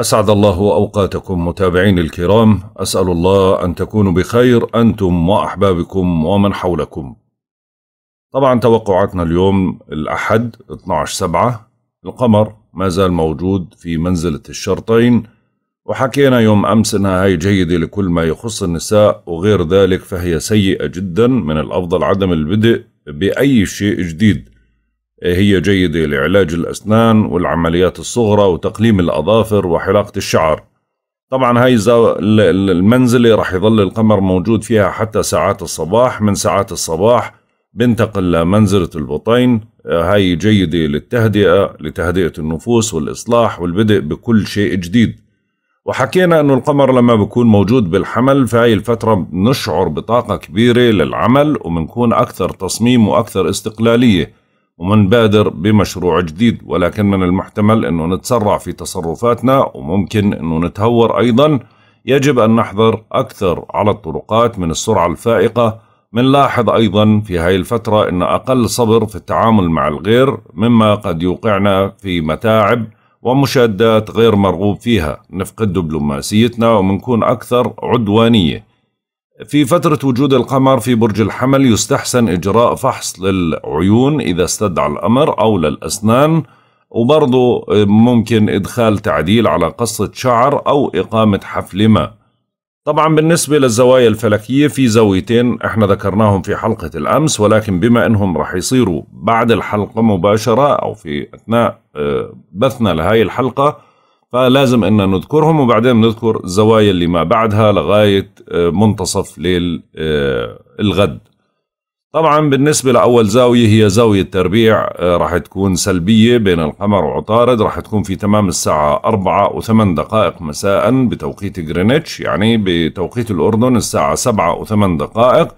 أسعد الله أوقاتكم متابعين الكرام أسأل الله أن تكونوا بخير أنتم وأحبابكم ومن حولكم طبعا توقعاتنا اليوم الأحد 12 سبعة القمر ما زال موجود في منزلة الشرطين وحكينا يوم أمس أنها هي جيدة لكل ما يخص النساء وغير ذلك فهي سيئة جدا من الأفضل عدم البدء بأي شيء جديد هي جيدة لعلاج الأسنان والعمليات الصغرى وتقليم الأظافر وحلاقة الشعر طبعا هاي المنزلة رح يظل القمر موجود فيها حتى ساعات الصباح من ساعات الصباح بنتقل لمنزلة البطين هاي جيدة للتهدئة لتهدئة النفوس والإصلاح والبدء بكل شيء جديد وحكينا أنه القمر لما بكون موجود بالحمل فهاي الفترة بنشعر بطاقة كبيرة للعمل وبنكون أكثر تصميم وأكثر استقلالية ومنبادر بمشروع جديد ولكن من المحتمل أنه نتسرع في تصرفاتنا وممكن أنه نتهور أيضا يجب أن نحذر أكثر على الطرقات من السرعة الفائقة منلاحظ أيضا في هاي الفترة أن أقل صبر في التعامل مع الغير مما قد يوقعنا في متاعب ومشادات غير مرغوب فيها نفقد دبلوماسيتنا ومنكون أكثر عدوانية في فترة وجود القمر في برج الحمل يستحسن إجراء فحص للعيون إذا استدعى الأمر أو للأسنان وبرضه ممكن إدخال تعديل على قصة شعر أو إقامة حفل ما طبعا بالنسبة للزوايا الفلكية في زاويتين احنا ذكرناهم في حلقة الأمس ولكن بما انهم رح يصيروا بعد الحلقة مباشرة أو في أثناء آه، بثنا لهذه الحلقة فلازم أن نذكرهم وبعدين نذكر الزوايا اللي ما بعدها لغاية آه، منتصف ليل آه، الغد طبعا بالنسبة لأول زاوية هي زاوية تربيع آه، راح تكون سلبية بين القمر وعطارد راح تكون في تمام الساعة أربعة وثمان دقائق مساء بتوقيت غرينتش يعني بتوقيت الأردن الساعة سبعة وثمان دقائق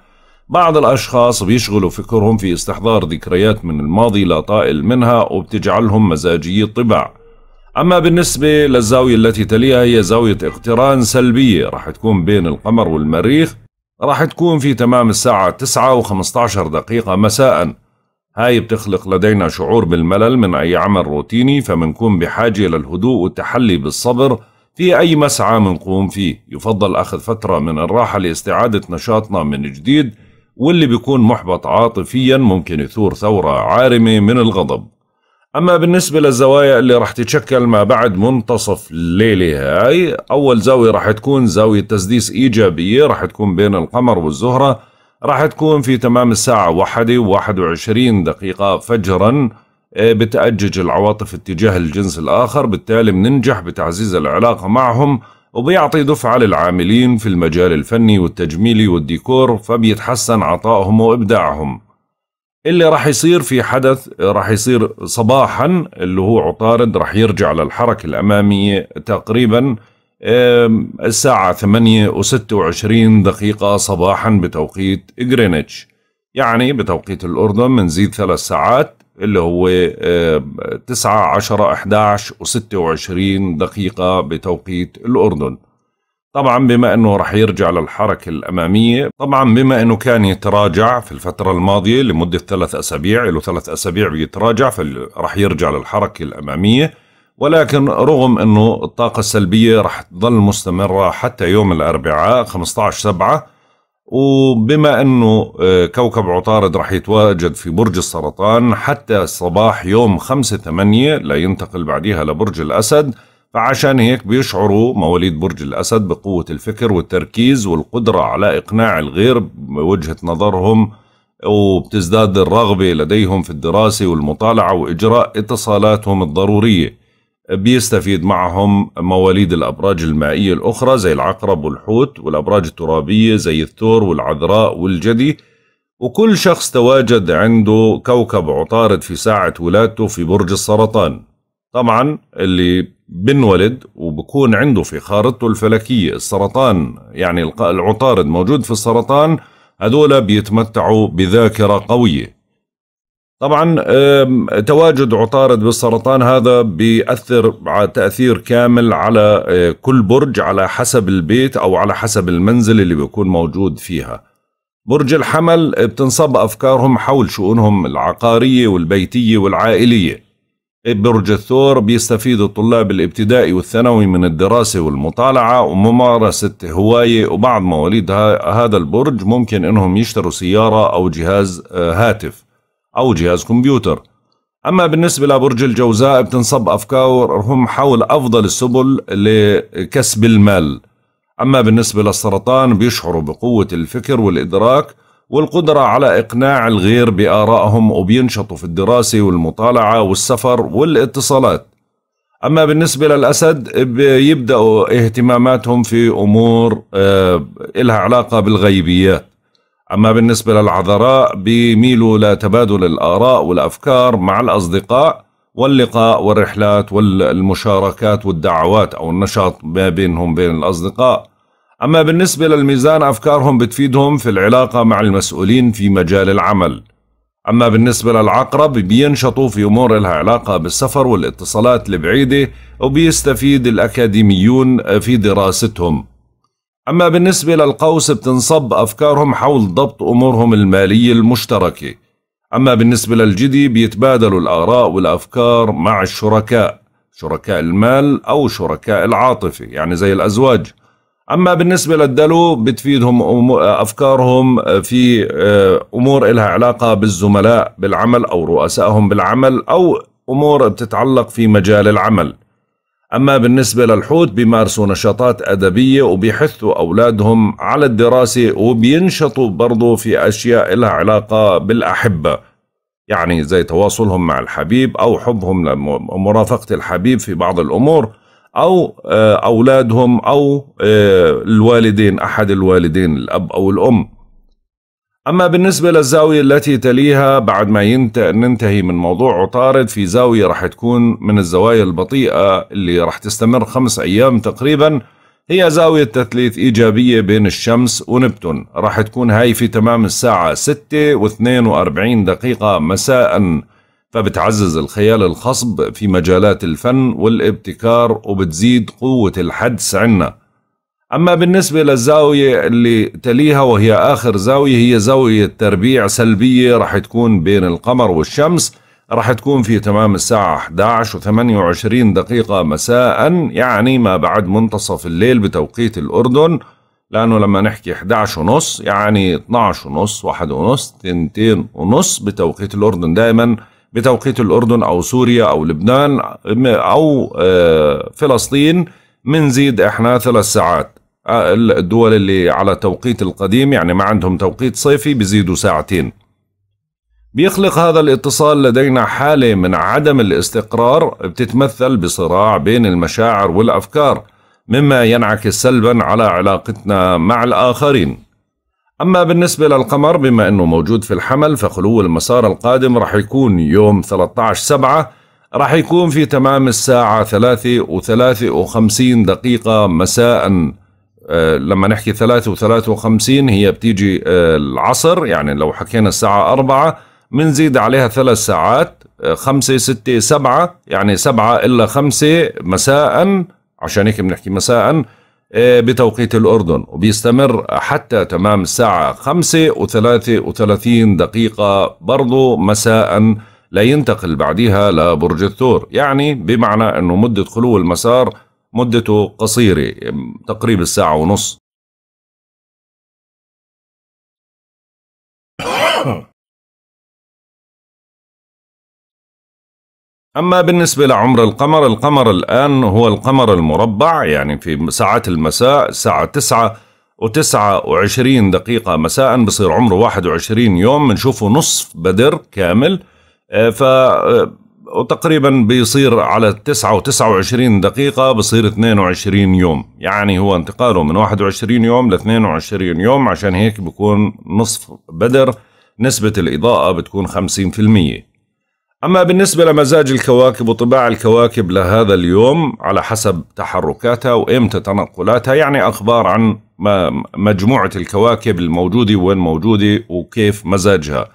بعض الأشخاص بيشغلوا فكرهم في استحضار ذكريات من الماضي لا طائل منها وبتجعلهم مزاجي الطباع أما بالنسبة للزاوية التي تليها هي زاوية اقتران سلبية راح تكون بين القمر والمريخ راح تكون في تمام الساعة 9 و15 دقيقة مساء هاي بتخلق لدينا شعور بالملل من أي عمل روتيني فمنكون بحاجة للهدوء والتحلي بالصبر في أي مسعى منقوم فيه يفضل أخذ فترة من الراحة لاستعادة نشاطنا من جديد واللي بيكون محبط عاطفيا ممكن يثور ثورة عارمة من الغضب أما بالنسبة للزوايا اللي رح تتشكل ما بعد منتصف الليلة هاي أول زاوية رح تكون زاوية تسديس إيجابية رح تكون بين القمر والزهرة رح تكون في تمام الساعة واحدة وواحد وعشرين دقيقة فجرا آه، بتأجج العواطف اتجاه الجنس الآخر بالتالي بننجح بتعزيز العلاقة معهم وبيعطي دفعة للعاملين في المجال الفني والتجميلي والديكور فبيتحسن عطائهم وإبداعهم اللي راح يصير في حدث راح يصير صباحا اللي هو عطارد راح يرجع للحركة الأمامية تقريبا الساعة 8 و26 دقيقة صباحا بتوقيت غرينتش يعني بتوقيت الأردن منزيد ثلاث ساعات اللي هو 9 10 11 و26 دقيقة بتوقيت الأردن طبعا بما انه رح يرجع للحركه الاماميه طبعا بما انه كان يتراجع في الفتره الماضيه لمده ثلاث اسابيع له ثلاث اسابيع بيتراجع فرح يرجع للحركه الاماميه ولكن رغم انه الطاقه السلبيه رح تظل مستمره حتى يوم الاربعاء 15 7 وبما انه آه، كوكب عطارد رح يتواجد في برج السرطان حتى صباح يوم 5 8 لينتقل بعديها لبرج الاسد فعشان هيك بيشعروا مواليد برج الأسد بقوة الفكر والتركيز والقدرة على إقناع الغير بوجهة نظرهم وبتزداد الرغبة لديهم في الدراسة والمطالعة وإجراء اتصالاتهم الضرورية بيستفيد معهم مواليد الأبراج المائية الأخرى زي العقرب والحوت والأبراج الترابية زي الثور والعذراء والجدي وكل شخص تواجد عنده كوكب عطارد في ساعة ولادته في برج السرطان طبعا اللي بنولد وبكون عنده في خارطته الفلكية السرطان يعني العطارد موجود في السرطان هذول بيتمتعوا بذاكرة قوية طبعا تواجد عطارد بالسرطان هذا بيأثر تأثير كامل على آه، كل برج على حسب البيت أو على حسب المنزل اللي بيكون موجود فيها برج الحمل آه، بتنصب أفكارهم حول شؤونهم العقارية والبيتية والعائلية برج الثور بيستفيد الطلاب الابتدائي والثانوي من الدراسة والمطالعة وممارسة هواية وبعض مواليد هذا البرج ممكن انهم يشتروا سيارة او جهاز آه، هاتف او جهاز كمبيوتر اما بالنسبة لبرج الجوزاء بتنصب افكارهم حول افضل السبل لكسب المال اما بالنسبة للسرطان بيشعروا بقوة الفكر والادراك والقدرة على إقناع الغير بآرائهم وبينشطوا في الدراسة والمطالعة والسفر والاتصالات أما بالنسبة للأسد بيبدأوا اهتماماتهم في أمور آه، إلها علاقة بالغيبيات أما بالنسبة للعذراء بيميلوا لتبادل الآراء والأفكار مع الأصدقاء واللقاء والرحلات والمشاركات والدعوات أو النشاط ما بينهم بين الأصدقاء أما بالنسبة للميزان أفكارهم بتفيدهم في العلاقة مع المسؤولين في مجال العمل أما بالنسبة للعقرب بينشطوا في أمور لها علاقة بالسفر والاتصالات البعيدة وبيستفيد الأكاديميون في دراستهم أما بالنسبة للقوس بتنصب أفكارهم حول ضبط أمورهم المالية المشتركة أما بالنسبة للجدي بيتبادلوا الآراء والأفكار مع الشركاء شركاء المال أو شركاء العاطفة يعني زي الأزواج اما بالنسبه للدلو بتفيدهم افكارهم في آه، امور لها علاقه بالزملاء بالعمل او رؤسائهم بالعمل او امور بتتعلق في مجال العمل اما بالنسبه للحوت بيمارسوا نشاطات ادبيه وبيحثوا اولادهم على الدراسه وبينشطوا برضه في اشياء لها علاقه بالاحبه يعني زي تواصلهم مع الحبيب او حبهم لمرافقه الحبيب في بعض الامور او آه، اولادهم او آه، الوالدين احد الوالدين الاب او الام اما بالنسبه للزاويه التي تليها بعد ما ننتهي من موضوع عطارد في زاويه راح تكون من الزوايا البطيئه اللي راح تستمر خمس ايام تقريبا هي زاوية تثليث إيجابية بين الشمس ونبتون راح تكون هاي في تمام الساعة 6 و42 دقيقة مساء فبتعزز الخيال الخصب في مجالات الفن والابتكار وبتزيد قوة الحدس عنا أما بالنسبة للزاوية اللي تليها وهي آخر زاوية هي زاوية تربيع سلبية رح تكون بين القمر والشمس رح تكون في تمام الساعة 11 و 28 دقيقة مساء يعني ما بعد منتصف الليل بتوقيت الأردن لأنه لما نحكي 11 ونص يعني 12 ونص 1 ونص 2 ونص بتوقيت الأردن دائما بتوقيت الأردن أو سوريا أو لبنان أو آه، فلسطين منزيد إحنا ثلاث ساعات آه، الدول اللي على التوقيت القديم يعني ما عندهم توقيت صيفي بيزيدوا ساعتين بيخلق هذا الاتصال لدينا حالة من عدم الاستقرار بتتمثل بصراع بين المشاعر والأفكار مما ينعكس سلبا على علاقتنا مع الآخرين أما بالنسبة للقمر بما أنه موجود في الحمل فخلو المسار القادم رح يكون يوم 13 سبعة رح يكون في تمام الساعة ثلاثة وثلاثة وخمسين دقيقة مساء أه لما نحكي ثلاثة وثلاثة وخمسين هي بتيجي أه العصر يعني لو حكينا الساعة أربعة منزيد عليها ثلاث ساعات أه خمسة ستة سبعة يعني سبعة إلا خمسة مساء عشان هيك بنحكي مساء آه، بتوقيت الأردن وبيستمر حتى تمام الساعة خمسة وثلاثة وثلاثين دقيقة برضو مساء لا ينتقل بعدها لبرج الثور يعني بمعنى أنه مدة خلو المسار مدته قصيرة تقريب الساعة ونص أما بالنسبة لعمر القمر القمر الآن هو القمر المربع يعني في ساعات المساء الساعة تسعة وتسعة وعشرين دقيقة مساء بصير عمره واحد وعشرين يوم بنشوفه نصف بدر كامل آه، ف آه، وتقريبا بيصير على تسعة و وعشرين دقيقة بصير اثنين وعشرين يوم يعني هو انتقاله من واحد وعشرين يوم ل وعشرين يوم عشان هيك بكون نصف بدر نسبة الإضاءة بتكون خمسين في المئة أما بالنسبة لمزاج الكواكب وطباع الكواكب لهذا اليوم على حسب تحركاتها وإمتى تنقلاتها يعني أخبار عن مجموعة الكواكب الموجودة وين موجودة وكيف مزاجها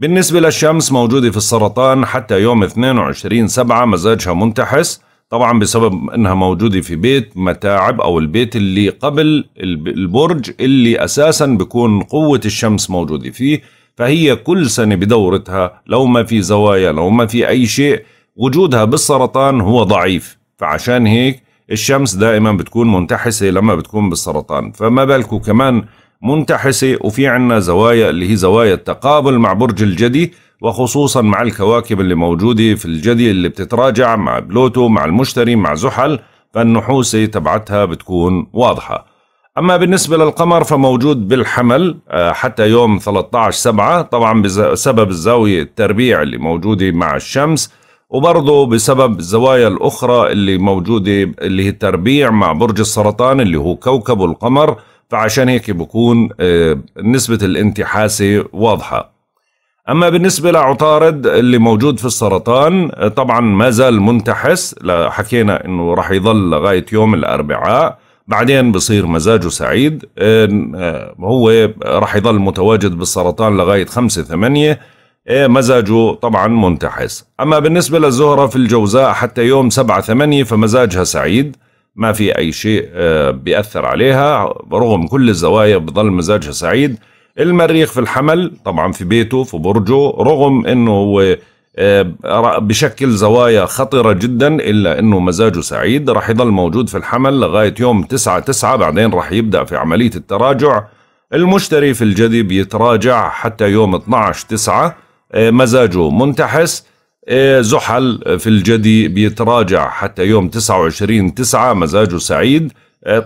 بالنسبة للشمس موجودة في السرطان حتى يوم 22 سبعة مزاجها منتحس طبعا بسبب انها موجوده في بيت متاعب او البيت اللي قبل البرج اللي اساسا بكون قوه الشمس موجوده فيه فهي كل سنة بدورتها لو ما في زوايا لو ما في أي شيء وجودها بالسرطان هو ضعيف فعشان هيك الشمس دائما بتكون منتحسة لما بتكون بالسرطان فما بالكم كمان منتحسة وفي عنا زوايا اللي هي زوايا التقابل مع برج الجدي وخصوصا مع الكواكب اللي موجودة في الجدي اللي بتتراجع مع بلوتو مع المشتري مع زحل فالنحوسة تبعتها بتكون واضحة أما بالنسبة للقمر فموجود بالحمل آه، حتى يوم 13 سبعة طبعا بسبب الزاوية التربيع اللي موجودة مع الشمس وبرضه بسبب الزوايا الأخرى اللي موجودة اللي هي التربيع مع برج السرطان اللي هو كوكب القمر فعشان هيك بكون آه، نسبة الانتحاسة واضحة أما بالنسبة لعطارد اللي موجود في السرطان آه، طبعا ما زال منتحس حكينا أنه راح يظل لغاية يوم الأربعاء بعدين بصير مزاجه سعيد أه، هو راح يضل متواجد بالسرطان لغاية خمسة ثمانية أه، مزاجه طبعا منتحس أما بالنسبة للزهرة في الجوزاء حتى يوم سبعة ثمانية فمزاجها سعيد ما في أي شيء أه، بيأثر عليها رغم كل الزوايا بضل مزاجها سعيد المريخ في الحمل طبعا في بيته في برجه رغم أنه هو آه، بشكل زوايا خطرة جدا إلا أنه مزاجه سعيد رح يضل موجود في الحمل لغاية يوم 9 9 بعدين رح يبدأ في عملية التراجع المشتري في الجدي بيتراجع حتى يوم 12 9 آه، مزاجه منتحس آه، زحل في الجدي بيتراجع حتى يوم 29 9 مزاجه سعيد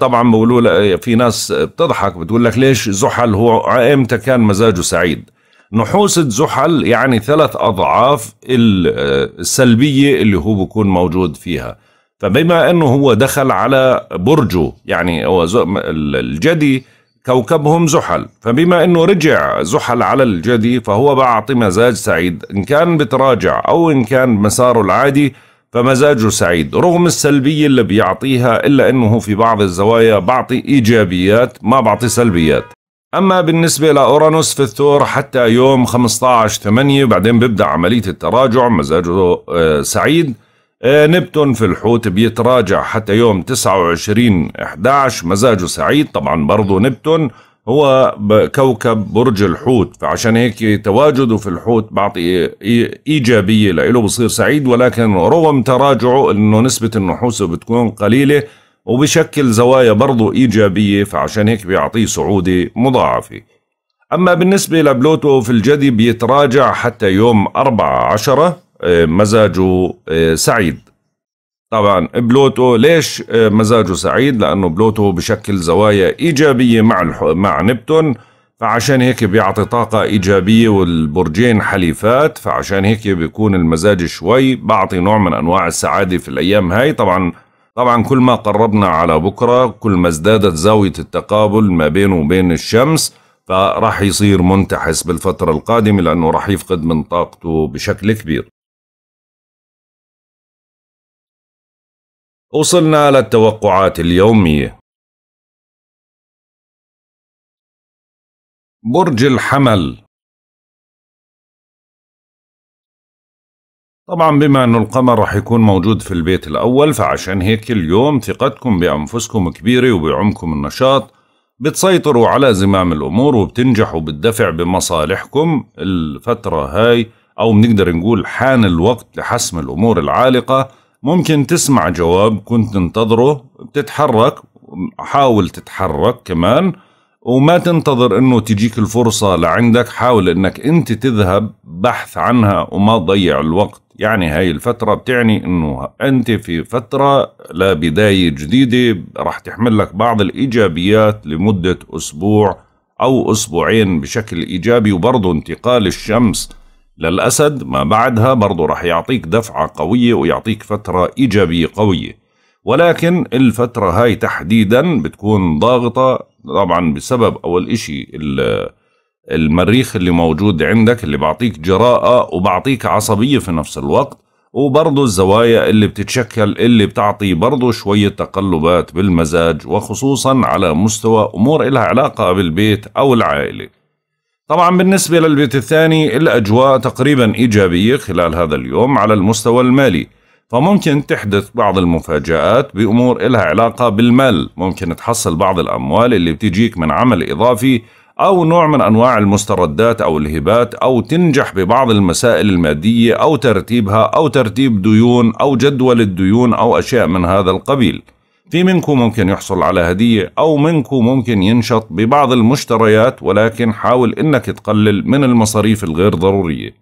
طبعا بقولوا في ناس بتضحك بتقول لك ليش زحل هو امتى كان مزاجه سعيد نحوسة زحل يعني ثلاث أضعاف السلبية اللي هو بكون موجود فيها فبما أنه هو دخل على برجه يعني هو الجدي كوكبهم زحل فبما أنه رجع زحل على الجدي فهو بعطي مزاج سعيد إن كان بتراجع أو إن كان مساره العادي فمزاجه سعيد رغم السلبية اللي بيعطيها إلا أنه في بعض الزوايا بعطي إيجابيات ما بعطي سلبيات أما بالنسبة لأورانوس في الثور حتى يوم 15 8 بعدين بيبدأ عملية التراجع مزاجه آه، سعيد آه، نبتون في الحوت بيتراجع حتى يوم 29 11 مزاجه سعيد طبعا برضه نبتون هو كوكب برج الحوت فعشان هيك تواجده في الحوت بعطي إيجابية لإله بصير سعيد ولكن رغم تراجعه أنه نسبة النحوسة بتكون قليلة وبشكل زوايا برضو إيجابية فعشان هيك بيعطيه صعودة مضاعفة أما بالنسبة لبلوتو في الجدي بيتراجع حتى يوم أربعة عشرة آه، مزاجه آه، سعيد طبعا بلوتو ليش آه، مزاجه سعيد لأنه بلوتو بشكل زوايا إيجابية مع مع نبتون فعشان هيك بيعطي طاقة إيجابية والبرجين حليفات فعشان هيك بيكون المزاج شوي بعطي نوع من أنواع السعادة في الأيام هاي طبعا طبعا كل ما قربنا على بكرة كل ما ازدادت زاوية التقابل ما بينه وبين الشمس فراح يصير منتحس بالفترة القادمة لأنه راح يفقد من طاقته بشكل كبير وصلنا للتوقعات اليومية برج الحمل طبعا بما انه القمر رح يكون موجود في البيت الاول فعشان هيك اليوم ثقتكم بانفسكم كبيرة وبعمكم النشاط بتسيطروا على زمام الامور وبتنجحوا بالدفع بمصالحكم الفترة هاي او بنقدر نقول حان الوقت لحسم الامور العالقة ممكن تسمع جواب كنت تنتظره بتتحرك حاول تتحرك كمان وما تنتظر انه تجيك الفرصة لعندك حاول انك انت تذهب بحث عنها وما تضيع الوقت يعني هاي الفترة بتعني انه انت في فترة لبداية جديدة راح تحمل لك بعض الايجابيات لمدة اسبوع او اسبوعين بشكل ايجابي وبرضه انتقال الشمس للاسد ما بعدها برضه راح يعطيك دفعة قوية ويعطيك فترة ايجابية قوية ولكن الفترة هاي تحديدا بتكون ضاغطة طبعا بسبب اول اشي المريخ اللي موجود عندك اللي بعطيك جراءة وبعطيك عصبية في نفس الوقت وبرضه الزوايا اللي بتتشكل اللي بتعطي برضه شوية تقلبات بالمزاج وخصوصا على مستوى أمور إلها علاقة بالبيت أو العائلة طبعا بالنسبة للبيت الثاني الأجواء تقريبا إيجابية خلال هذا اليوم على المستوى المالي فممكن تحدث بعض المفاجآت بأمور إلها علاقة بالمال ممكن تحصل بعض الأموال اللي بتجيك من عمل إضافي أو نوع من أنواع المستردات أو الهبات أو تنجح ببعض المسائل المادية أو ترتيبها أو ترتيب ديون أو جدول الديون أو أشياء من هذا القبيل في منكم ممكن يحصل على هدية أو منكم ممكن ينشط ببعض المشتريات ولكن حاول أنك تقلل من المصاريف الغير ضرورية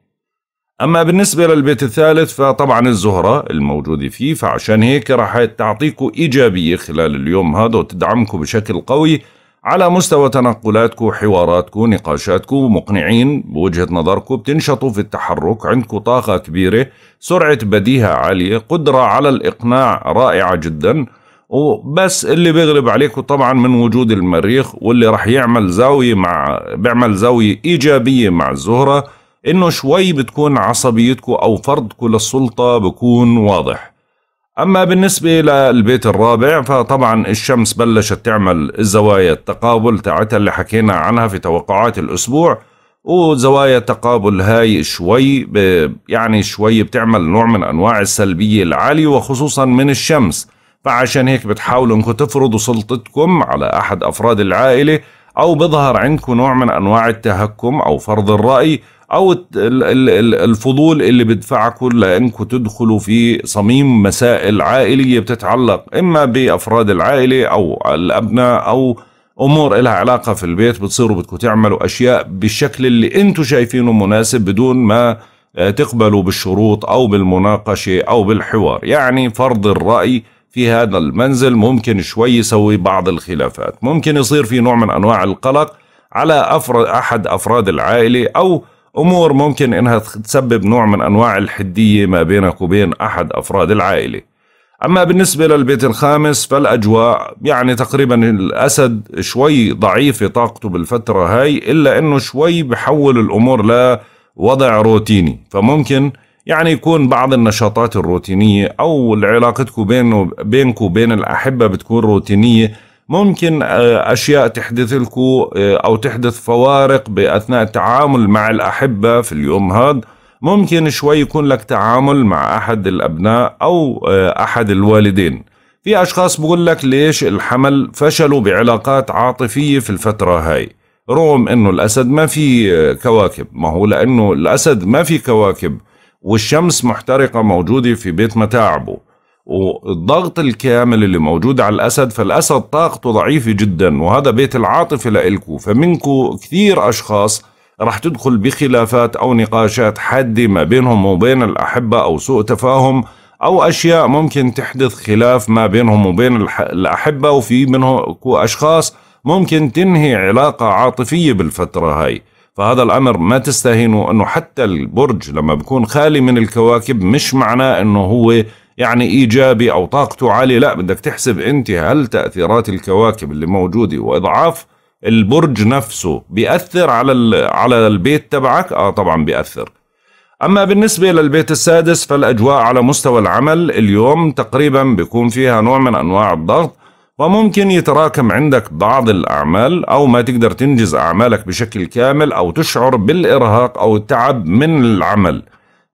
أما بالنسبة للبيت الثالث فطبعا الزهرة الموجودة فيه فعشان هيك راح تعطيكم إيجابية خلال اليوم هذا وتدعمكم بشكل قوي على مستوى تنقلاتكم حواراتكم نقاشاتكم مقنعين بوجهة نظركم بتنشطوا في التحرك عندكم طاقة كبيرة سرعة بديهة عالية قدرة على الإقناع رائعة جداً وبس اللي بيغلب عليكم طبعا من وجود المريخ واللي راح يعمل زاوية مع بيعمل زاوية إيجابية مع الزهرة إنه شوي بتكون عصبيتكم أو فرضكم للسلطة بكون واضح أما بالنسبة للبيت الرابع فطبعا الشمس بلشت تعمل الزوايا التقابل تاعتها اللي حكينا عنها في توقعات الأسبوع وزوايا التقابل هاي شوي يعني شوي بتعمل نوع من أنواع السلبية العالية وخصوصا من الشمس فعشان هيك بتحاولوا انكم تفرضوا سلطتكم على أحد أفراد العائلة أو بظهر عندكم نوع من أنواع التهكم أو فرض الرأي او الفضول اللي بيدفعكم لانكم تدخلوا في صميم مسائل عائليه بتتعلق اما بافراد العائله او الابناء او امور لها علاقه في البيت بتصيروا بدكم تعملوا اشياء بالشكل اللي انتم شايفينه مناسب بدون ما آه، تقبلوا بالشروط او بالمناقشه او بالحوار يعني فرض الراي في هذا المنزل ممكن شوي يسوي بعض الخلافات ممكن يصير في نوع من انواع القلق على أفراد احد افراد العائله او أمور ممكن إنها تسبب نوع من أنواع الحدية ما بينك وبين أحد أفراد العائلة أما بالنسبة للبيت الخامس فالأجواء يعني تقريبا الأسد شوي ضعيفة طاقته بالفترة هاي إلا أنه شوي بحول الأمور لوضع روتيني فممكن يعني يكون بعض النشاطات الروتينية أو علاقتكم بينه بينك وبين الأحبة بتكون روتينية ممكن آه، أشياء تحدث لكم آه، أو تحدث فوارق بأثناء التعامل مع الأحبة في اليوم هذا ممكن شوي يكون لك تعامل مع أحد الأبناء أو آه، أحد الوالدين في أشخاص بقول لك ليش الحمل فشلوا بعلاقات عاطفية في الفترة هاي رغم أنه الأسد ما في كواكب ما هو لأنه الأسد ما في كواكب والشمس محترقة موجودة في بيت متاعبه والضغط الكامل اللي موجود على الأسد فالأسد طاقته ضعيفة جدا وهذا بيت العاطفة لإلكو فمنكو كثير أشخاص رح تدخل بخلافات أو نقاشات حادة ما بينهم وبين الأحبة أو سوء تفاهم أو أشياء ممكن تحدث خلاف ما بينهم وبين الأحبة وفي منهم أشخاص ممكن تنهي علاقة عاطفية بالفترة هاي فهذا الأمر ما تستهينوا أنه حتى البرج لما بيكون خالي من الكواكب مش معناه أنه هو يعني إيجابي أو طاقته عالية لا بدك تحسب أنت هل تأثيرات الكواكب اللي موجودة وإضعاف البرج نفسه بيأثر على على البيت تبعك آه طبعا بيأثر أما بالنسبة للبيت السادس فالأجواء على مستوى العمل اليوم تقريبا بيكون فيها نوع من أنواع الضغط وممكن يتراكم عندك بعض الأعمال أو ما تقدر تنجز أعمالك بشكل كامل أو تشعر بالإرهاق أو التعب من العمل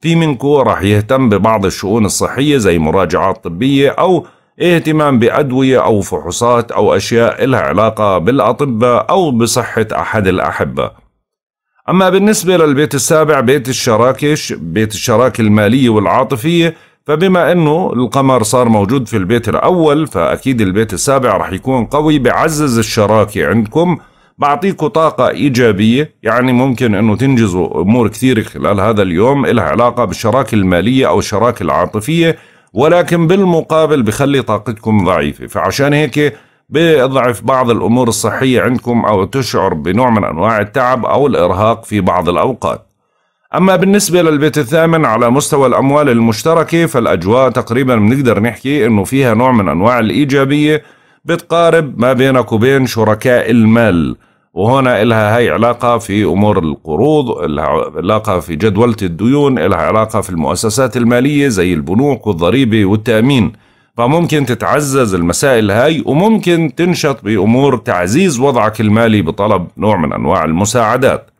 في منكو رح يهتم ببعض الشؤون الصحية زي مراجعات طبية أو اهتمام بأدوية أو فحوصات أو أشياء إلها علاقة بالأطباء أو بصحة أحد الأحبة أما بالنسبة للبيت السابع بيت الشراكة بيت الشراكة المالية والعاطفية فبما أنه القمر صار موجود في البيت الأول فأكيد البيت السابع رح يكون قوي بعزز الشراكة عندكم بعطيكم طاقة إيجابية يعني ممكن أنه تنجزوا أمور كثيرة خلال هذا اليوم إلها علاقة بالشراكة المالية أو الشراكة العاطفية ولكن بالمقابل بخلي طاقتكم ضعيفة فعشان هيك بضعف بعض الأمور الصحية عندكم أو تشعر بنوع من أنواع التعب أو الإرهاق في بعض الأوقات أما بالنسبة للبيت الثامن على مستوى الأموال المشتركة فالأجواء تقريبا بنقدر نحكي أنه فيها نوع من أنواع الإيجابية بتقارب ما بينك وبين شركاء المال وهنا إلها هي علاقة في أمور القروض إلها علاقة في جدولة الديون إلها علاقة في المؤسسات المالية زي البنوك والضريبة والتأمين فممكن تتعزز المسائل هاي وممكن تنشط بأمور تعزيز وضعك المالي بطلب نوع من أنواع المساعدات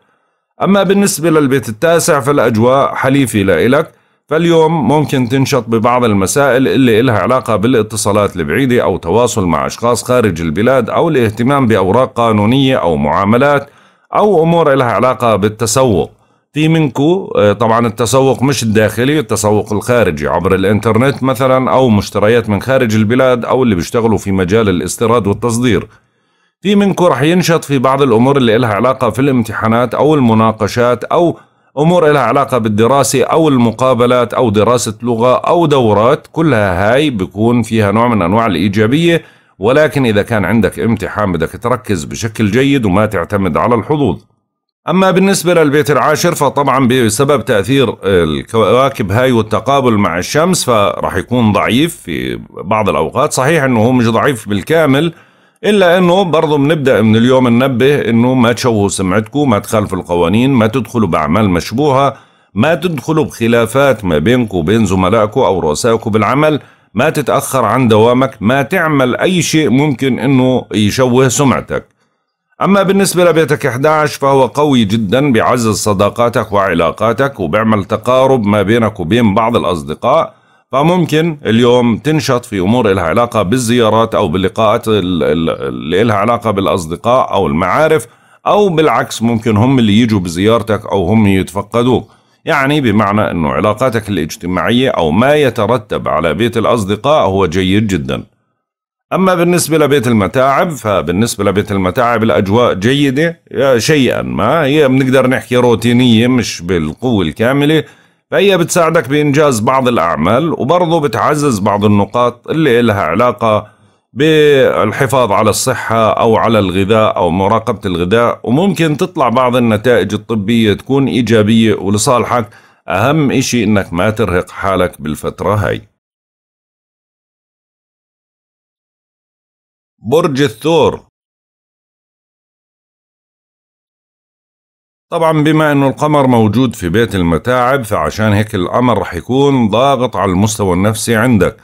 أما بالنسبة للبيت التاسع فالأجواء حليفة لإلك فاليوم ممكن تنشط ببعض المسائل اللي إلها علاقة بالاتصالات البعيدة أو تواصل مع أشخاص خارج البلاد أو الاهتمام بأوراق قانونية أو معاملات أو أمور إلها علاقة بالتسوق في منكو آه، طبعا التسوق مش الداخلي التسوق الخارجي عبر الانترنت مثلا أو مشتريات من خارج البلاد أو اللي بيشتغلوا في مجال الاستيراد والتصدير في منكو رح ينشط في بعض الأمور اللي إلها علاقة في الامتحانات أو المناقشات أو امور لها علاقه بالدراسه او المقابلات او دراسه لغه او دورات كلها هاي بيكون فيها نوع من انواع الايجابيه ولكن اذا كان عندك امتحان بدك تركز بشكل جيد وما تعتمد على الحظوظ اما بالنسبه للبيت العاشر فطبعا بسبب تاثير الكواكب هاي والتقابل مع الشمس فراح يكون ضعيف في بعض الاوقات صحيح انه هو مش ضعيف بالكامل الا انه برضه بنبدا من اليوم ننبه انه ما تشوهوا سمعتكم ما تخالفوا القوانين ما تدخلوا باعمال مشبوهه ما تدخلوا بخلافات ما بينكم وبين زملائكم او رؤسائكم بالعمل ما تتاخر عن دوامك ما تعمل اي شيء ممكن انه يشوه سمعتك اما بالنسبه لبيتك 11 فهو قوي جدا بيعزز صداقاتك وعلاقاتك وبيعمل تقارب ما بينك وبين بعض الاصدقاء فممكن اليوم تنشط في امور لها علاقه بالزيارات او باللقاءات اللي لها علاقه بالاصدقاء او المعارف او بالعكس ممكن هم اللي يجوا بزيارتك او هم يتفقدوك يعني بمعنى انه علاقاتك الاجتماعيه او ما يترتب على بيت الاصدقاء هو جيد جدا اما بالنسبه لبيت المتاعب فبالنسبه لبيت المتاعب الاجواء جيده آه، شيئا ما هي بنقدر نحكي روتينيه مش بالقوه الكامله فهي بتساعدك بإنجاز بعض الأعمال وبرضه بتعزز بعض النقاط اللي لها علاقة بالحفاظ على الصحة أو على الغذاء أو مراقبة الغذاء وممكن تطلع بعض النتائج الطبية تكون إيجابية ولصالحك أهم إشي إنك ما ترهق حالك بالفترة هاي برج الثور طبعا بما انه القمر موجود في بيت المتاعب فعشان هيك الامر رح يكون ضاغط على المستوى النفسي عندك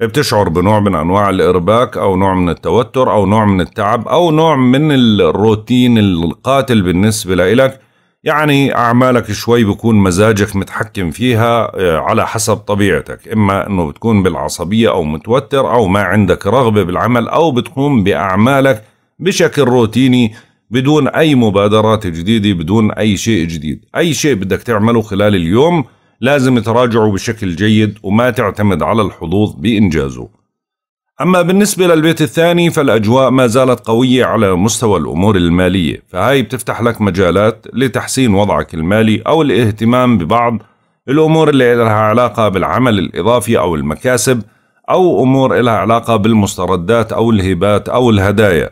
بتشعر بنوع من انواع الارباك او نوع من التوتر او نوع من التعب او نوع من الروتين القاتل بالنسبه لإلك يعني اعمالك شوي بكون مزاجك متحكم فيها آه، على حسب طبيعتك اما انه بتكون بالعصبيه او متوتر او ما عندك رغبه بالعمل او بتقوم باعمالك بشكل روتيني بدون أي مبادرات جديدة بدون أي شيء جديد أي شيء بدك تعمله خلال اليوم لازم تراجعه بشكل جيد وما تعتمد على الحظوظ بإنجازه أما بالنسبة للبيت الثاني فالأجواء ما زالت قوية على مستوى الأمور المالية فهاي بتفتح لك مجالات لتحسين وضعك المالي أو الاهتمام ببعض الأمور اللي لها علاقة بالعمل الإضافي أو المكاسب أو أمور لها علاقة بالمستردات أو الهبات أو الهدايا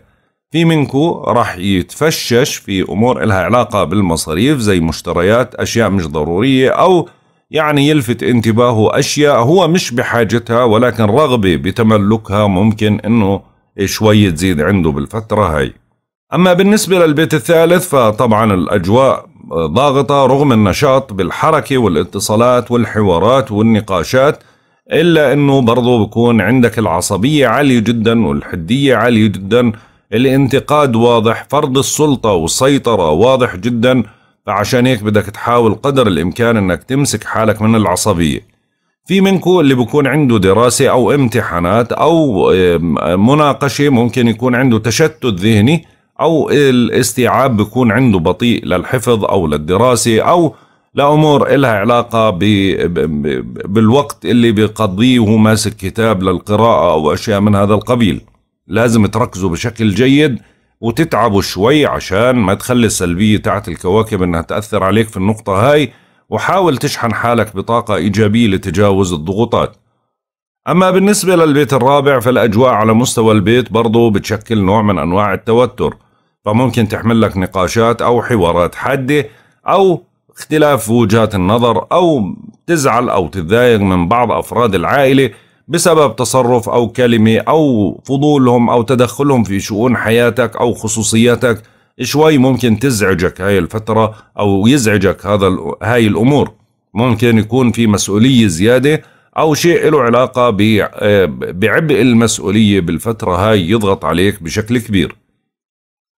في منكو راح يتفشش في أمور إلها علاقة بالمصاريف زي مشتريات أشياء مش ضرورية أو يعني يلفت انتباهه أشياء هو مش بحاجتها ولكن رغبة بتملكها ممكن أنه شوي تزيد عنده بالفترة هاي أما بالنسبة للبيت الثالث فطبعا الأجواء ضاغطة رغم النشاط بالحركة والاتصالات والحوارات والنقاشات إلا أنه برضو بكون عندك العصبية عالية جدا والحدية عالية جدا الانتقاد واضح فرض السلطة والسيطرة واضح جدا فعشان هيك بدك تحاول قدر الإمكان أنك تمسك حالك من العصبية في منكم اللي بكون عنده دراسة أو امتحانات أو مناقشة ممكن يكون عنده تشتت ذهني أو الاستيعاب بكون عنده بطيء للحفظ أو للدراسة أو لأمور إلها علاقة بالوقت اللي بيقضيه وهو ماسك كتاب للقراءة أو أشياء من هذا القبيل لازم تركزوا بشكل جيد وتتعبوا شوي عشان ما تخلي السلبية تاعت الكواكب انها تأثر عليك في النقطة هاي وحاول تشحن حالك بطاقة إيجابية لتجاوز الضغوطات أما بالنسبة للبيت الرابع فالأجواء على مستوى البيت برضو بتشكل نوع من أنواع التوتر فممكن تحمل لك نقاشات أو حوارات حادة أو اختلاف وجهات النظر أو تزعل أو تتضايق من بعض أفراد العائلة بسبب تصرف أو كلمة أو فضولهم أو تدخلهم في شؤون حياتك أو خصوصياتك شوي ممكن تزعجك هاي الفترة أو يزعجك هذا هاي الأمور ممكن يكون في مسؤولية زيادة أو شيء له علاقة بعبء المسؤولية بالفترة هاي يضغط عليك بشكل كبير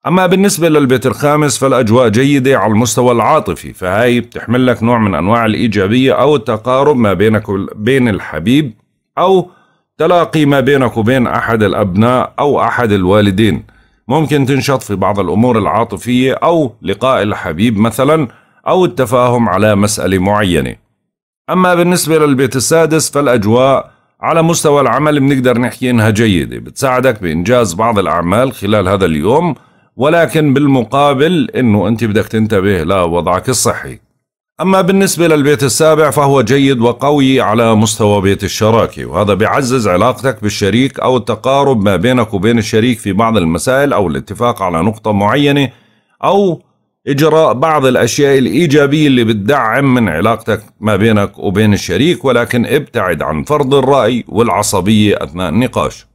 أما بالنسبة للبيت الخامس فالأجواء جيدة على المستوى العاطفي فهاي بتحمل لك نوع من أنواع الإيجابية أو التقارب ما بينك بين الحبيب أو تلاقي ما بينك وبين أحد الأبناء أو أحد الوالدين ممكن تنشط في بعض الأمور العاطفية أو لقاء الحبيب مثلا أو التفاهم على مسألة معينة أما بالنسبة للبيت السادس فالأجواء على مستوى العمل بنقدر نحكي إنها جيدة بتساعدك بإنجاز بعض الأعمال خلال هذا اليوم ولكن بالمقابل إنه أنت بدك تنتبه لوضعك الصحي أما بالنسبة للبيت السابع فهو جيد وقوي على مستوى بيت الشراكة وهذا بيعزز علاقتك بالشريك أو التقارب ما بينك وبين الشريك في بعض المسائل أو الاتفاق على نقطة معينة أو إجراء بعض الأشياء الإيجابية اللي بتدعم من علاقتك ما بينك وبين الشريك ولكن ابتعد عن فرض الرأي والعصبية أثناء النقاش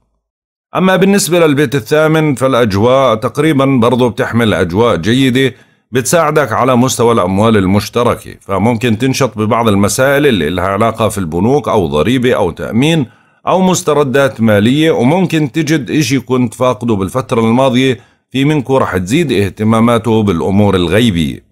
أما بالنسبة للبيت الثامن فالأجواء تقريبا برضو بتحمل أجواء جيدة بتساعدك على مستوى الأموال المشتركة فممكن تنشط ببعض المسائل اللي لها علاقة في البنوك أو ضريبة أو تأمين أو مستردات مالية وممكن تجد إشي كنت فاقده بالفترة الماضية في منكو رح تزيد اهتماماته بالأمور الغيبية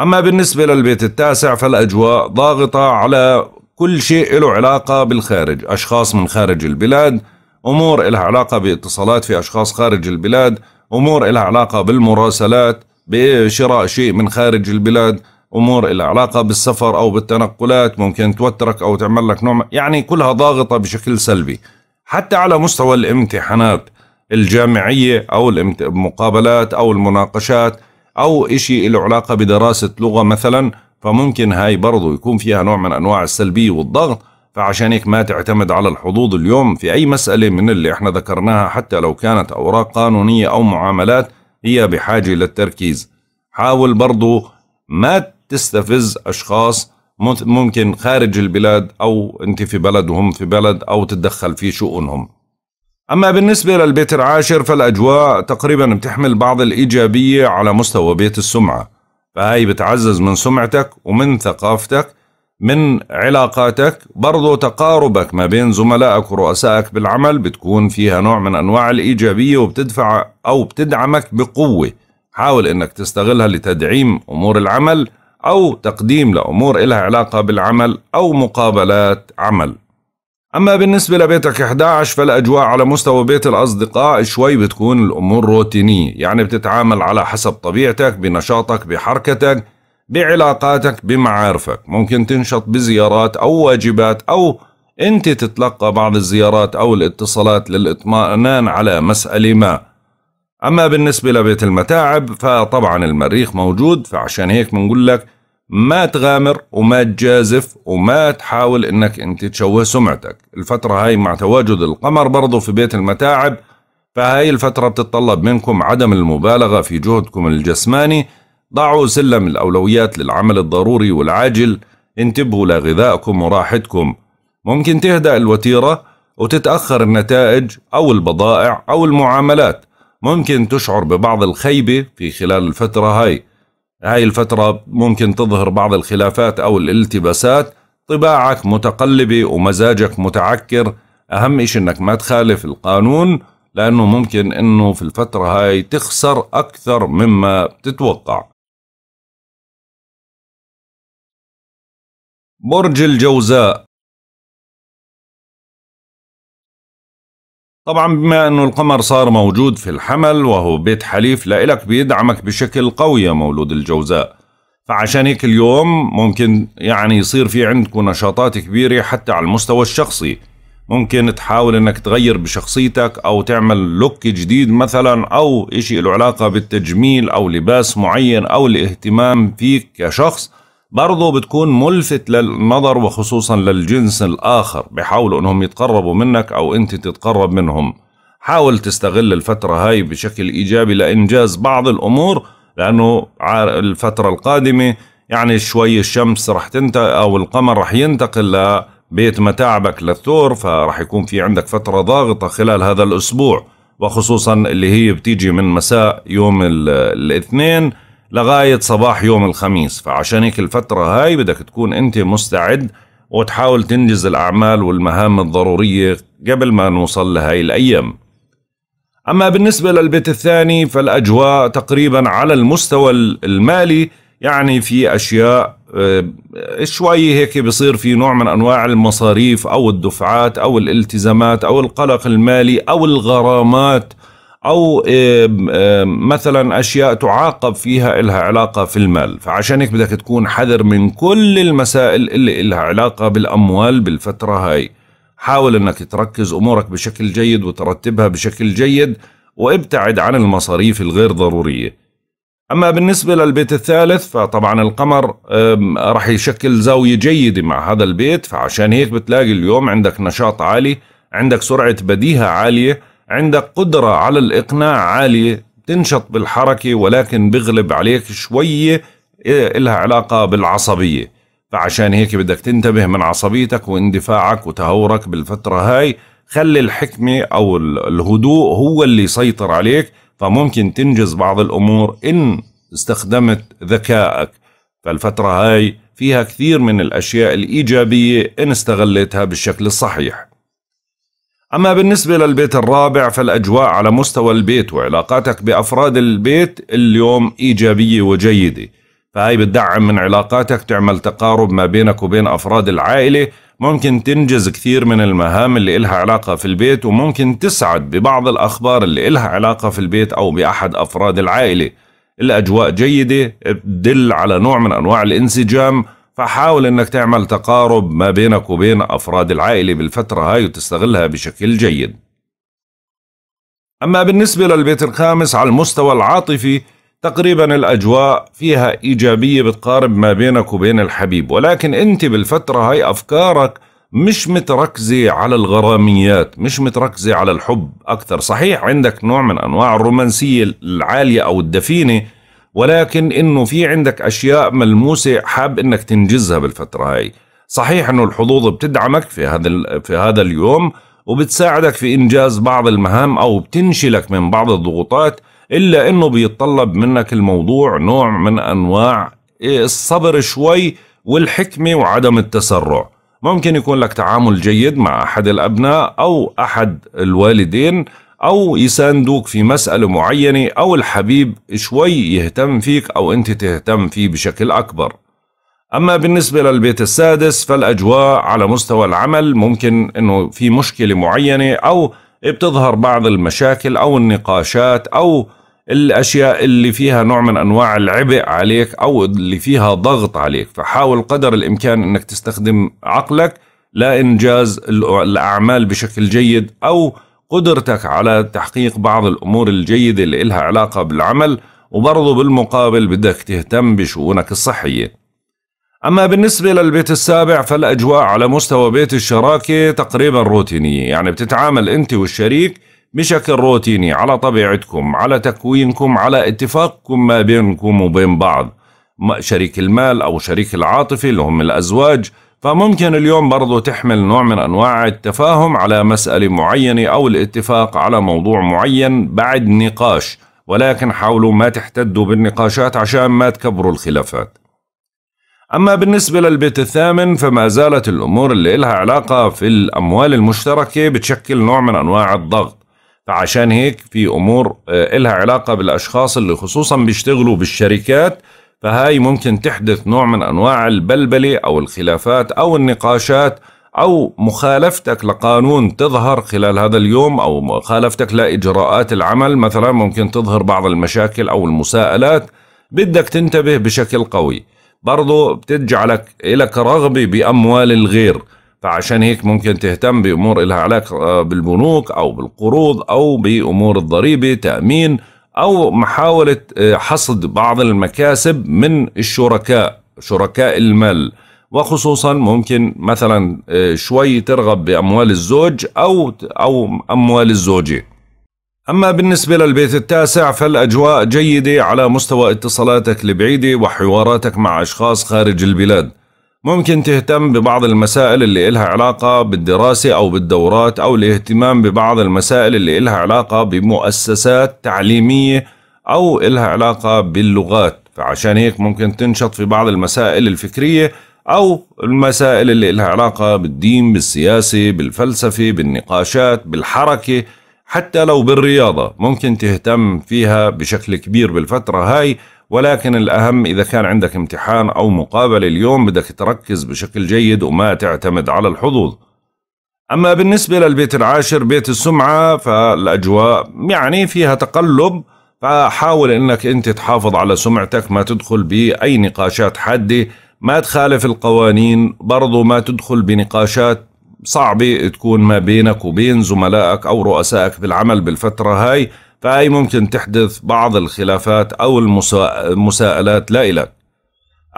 أما بالنسبة للبيت التاسع فالأجواء ضاغطة على كل شيء له علاقة بالخارج أشخاص من خارج البلاد أمور لها علاقة باتصالات في أشخاص خارج البلاد أمور لها علاقة بالمراسلات بشراء شيء من خارج البلاد امور لها علاقه بالسفر او بالتنقلات ممكن توترك او تعمل لك نوع يعني كلها ضاغطه بشكل سلبي حتى على مستوى الامتحانات الجامعيه او المقابلات او المناقشات او شيء له علاقه بدراسه لغه مثلا فممكن هاي برضه يكون فيها نوع من انواع السلبيه والضغط فعشان هيك ما تعتمد على الحظوظ اليوم في اي مساله من اللي احنا ذكرناها حتى لو كانت اوراق قانونيه او معاملات هي بحاجة للتركيز حاول برضو ما تستفز أشخاص ممكن خارج البلاد أو أنت في بلد وهم في بلد أو تتدخل في شؤونهم أما بالنسبة للبيت العاشر فالأجواء تقريبا بتحمل بعض الإيجابية على مستوى بيت السمعة فهي بتعزز من سمعتك ومن ثقافتك من علاقاتك برضو تقاربك ما بين زملائك ورؤسائك بالعمل بتكون فيها نوع من أنواع الإيجابية وبتدفع أو بتدعمك بقوة حاول أنك تستغلها لتدعيم أمور العمل أو تقديم لأمور إلها علاقة بالعمل أو مقابلات عمل أما بالنسبة لبيتك 11 فالأجواء على مستوى بيت الأصدقاء شوي بتكون الأمور روتينية يعني بتتعامل على حسب طبيعتك بنشاطك بحركتك بعلاقاتك بمعارفك ممكن تنشط بزيارات أو واجبات أو أنت تتلقى بعض الزيارات أو الاتصالات للإطمئنان على مسألة ما أما بالنسبة لبيت المتاعب فطبعا المريخ موجود فعشان هيك بنقول لك ما تغامر وما تجازف وما تحاول انك انت تشوه سمعتك الفترة هاي مع تواجد القمر برضو في بيت المتاعب فهاي الفترة بتتطلب منكم عدم المبالغة في جهدكم الجسماني ضعوا سلم الأولويات للعمل الضروري والعاجل انتبهوا لغذائكم وراحتكم ممكن تهدأ الوتيرة وتتأخر النتائج أو البضائع أو المعاملات ممكن تشعر ببعض الخيبة في خلال الفترة هاي هاي الفترة ممكن تظهر بعض الخلافات أو الالتباسات طباعك متقلبة ومزاجك متعكر أهم إشي أنك ما تخالف القانون لأنه ممكن أنه في الفترة هاي تخسر أكثر مما تتوقع برج الجوزاء طبعا بما انه القمر صار موجود في الحمل وهو بيت حليف لإلك بيدعمك بشكل قوي يا مولود الجوزاء فعشان هيك اليوم ممكن يعني يصير في عندكم نشاطات كبيرة حتى على المستوى الشخصي ممكن تحاول انك تغير بشخصيتك او تعمل لوك جديد مثلا او اشي له علاقة بالتجميل او لباس معين او الاهتمام فيك كشخص برضه بتكون ملفت للنظر وخصوصا للجنس الآخر بيحاولوا أنهم يتقربوا منك أو أنت تتقرب منهم حاول تستغل الفترة هاي بشكل إيجابي لإنجاز بعض الأمور لأنه الفترة القادمة يعني شوي الشمس رح تنتقل أو القمر رح ينتقل لبيت متاعبك للثور فرح يكون في عندك فترة ضاغطة خلال هذا الأسبوع وخصوصا اللي هي بتيجي من مساء يوم الاثنين لغاية صباح يوم الخميس فعشان هيك الفترة هاي بدك تكون أنت مستعد وتحاول تنجز الأعمال والمهام الضرورية قبل ما نوصل لهاي الأيام أما بالنسبة للبيت الثاني فالأجواء تقريبا على المستوى المالي يعني في أشياء آه، شوي هيك بصير في نوع من أنواع المصاريف أو الدفعات أو الالتزامات أو القلق المالي أو الغرامات او مثلا اشياء تعاقب فيها إلها علاقه في المال فعشان هيك بدك تكون حذر من كل المسائل اللي إلها علاقه بالاموال بالفتره هاي حاول انك تركز امورك بشكل جيد وترتبها بشكل جيد وابتعد عن المصاريف الغير ضروريه اما بالنسبه للبيت الثالث فطبعا القمر راح يشكل زاويه جيده مع هذا البيت فعشان هيك بتلاقي اليوم عندك نشاط عالي عندك سرعه بديهه عاليه عندك قدرة على الإقناع عالية تنشط بالحركة ولكن بغلب عليك شوية إيه، إلها علاقة بالعصبية فعشان هيك بدك تنتبه من عصبيتك واندفاعك وتهورك بالفترة هاي خلي الحكمة أو الهدوء هو اللي يسيطر عليك فممكن تنجز بعض الأمور إن استخدمت ذكائك فالفترة هاي فيها كثير من الأشياء الإيجابية إن استغلتها بالشكل الصحيح أما بالنسبة للبيت الرابع فالأجواء على مستوى البيت وعلاقاتك بأفراد البيت اليوم إيجابية وجيدة فهي بتدعم من علاقاتك تعمل تقارب ما بينك وبين أفراد العائلة ممكن تنجز كثير من المهام اللي إلها علاقة في البيت وممكن تسعد ببعض الأخبار اللي إلها علاقة في البيت أو بأحد أفراد العائلة الأجواء جيدة تدل على نوع من أنواع الانسجام فحاول انك تعمل تقارب ما بينك وبين افراد العائلة بالفترة هاي وتستغلها بشكل جيد اما بالنسبة للبيت الخامس على المستوى العاطفي تقريبا الاجواء فيها ايجابية بتقارب ما بينك وبين الحبيب ولكن انت بالفترة هاي افكارك مش متركزة على الغراميات مش متركزة على الحب أكثر صحيح عندك نوع من أنواع الرومانسية العالية أو الدفينة ولكن انه في عندك اشياء ملموسه حاب انك تنجزها بالفتره هاي صحيح انه الحظوظ بتدعمك في هذا في هذا اليوم وبتساعدك في انجاز بعض المهام او بتنشلك من بعض الضغوطات الا انه بيتطلب منك الموضوع نوع من انواع إيه، الصبر شوي والحكمه وعدم التسرع ممكن يكون لك تعامل جيد مع احد الابناء او احد الوالدين او يساندوك في مسألة معينة او الحبيب شوي يهتم فيك او انت تهتم فيه بشكل اكبر اما بالنسبة للبيت السادس فالاجواء على مستوى العمل ممكن انه في مشكلة معينة او بتظهر بعض المشاكل او النقاشات او الاشياء اللي فيها نوع من انواع العبء عليك او اللي فيها ضغط عليك فحاول قدر الامكان انك تستخدم عقلك لانجاز الاعمال بشكل جيد او قدرتك على تحقيق بعض الأمور الجيدة اللي إلها علاقة بالعمل وبرضه بالمقابل بدك تهتم بشؤونك الصحية أما بالنسبة للبيت السابع فالأجواء على مستوى بيت الشراكة تقريبا روتينية يعني بتتعامل أنت والشريك بشكل روتيني على طبيعتكم على تكوينكم على اتفاقكم ما بينكم وبين بعض شريك المال أو شريك العاطفة اللي هم الأزواج فممكن اليوم برضو تحمل نوع من أنواع التفاهم على مسألة معينة أو الاتفاق على موضوع معين بعد نقاش ولكن حاولوا ما تحتدوا بالنقاشات عشان ما تكبروا الخلافات أما بالنسبة للبيت الثامن فما زالت الأمور اللي إلها علاقة في الأموال المشتركة بتشكل نوع من أنواع الضغط فعشان هيك في أمور إلها آه، علاقة بالأشخاص اللي خصوصا بيشتغلوا بالشركات فهاي ممكن تحدث نوع من أنواع البلبلة أو الخلافات أو النقاشات أو مخالفتك لقانون تظهر خلال هذا اليوم أو مخالفتك لإجراءات العمل مثلا ممكن تظهر بعض المشاكل أو المساءلات بدك تنتبه بشكل قوي برضو بتجعلك لك رغبة بأموال الغير فعشان هيك ممكن تهتم بأمور لها علاقة بالبنوك أو بالقروض أو بأمور الضريبة تأمين أو محاولة آه، حصد بعض المكاسب من الشركاء شركاء المال وخصوصا ممكن مثلا آه، شوي ترغب بأموال الزوج أو أو أموال الزوجة أما بالنسبة للبيت التاسع فالأجواء جيدة على مستوى اتصالاتك البعيدة وحواراتك مع أشخاص خارج البلاد ممكن تهتم ببعض المسائل اللي إلها علاقة بالدراسة أو بالدورات أو الاهتمام ببعض المسائل اللي إلها علاقة بمؤسسات تعليمية أو إلها علاقة باللغات فعشان هيك ممكن تنشط في بعض المسائل الفكرية أو المسائل اللي إلها علاقة بالدين بالسياسة بالفلسفة بالنقاشات بالحركة حتى لو بالرياضة ممكن تهتم فيها بشكل كبير بالفترة هاي ولكن الأهم إذا كان عندك امتحان أو مقابلة اليوم بدك تركز بشكل جيد وما تعتمد على الحظوظ أما بالنسبة للبيت العاشر بيت السمعة فالأجواء يعني فيها تقلب فحاول أنك أنت تحافظ على سمعتك ما تدخل بأي نقاشات حادة ما تخالف القوانين برضو ما تدخل بنقاشات صعبة تكون ما بينك وبين زملائك أو رؤسائك بالعمل بالفترة هاي فأي ممكن تحدث بعض الخلافات أو المساءلات لا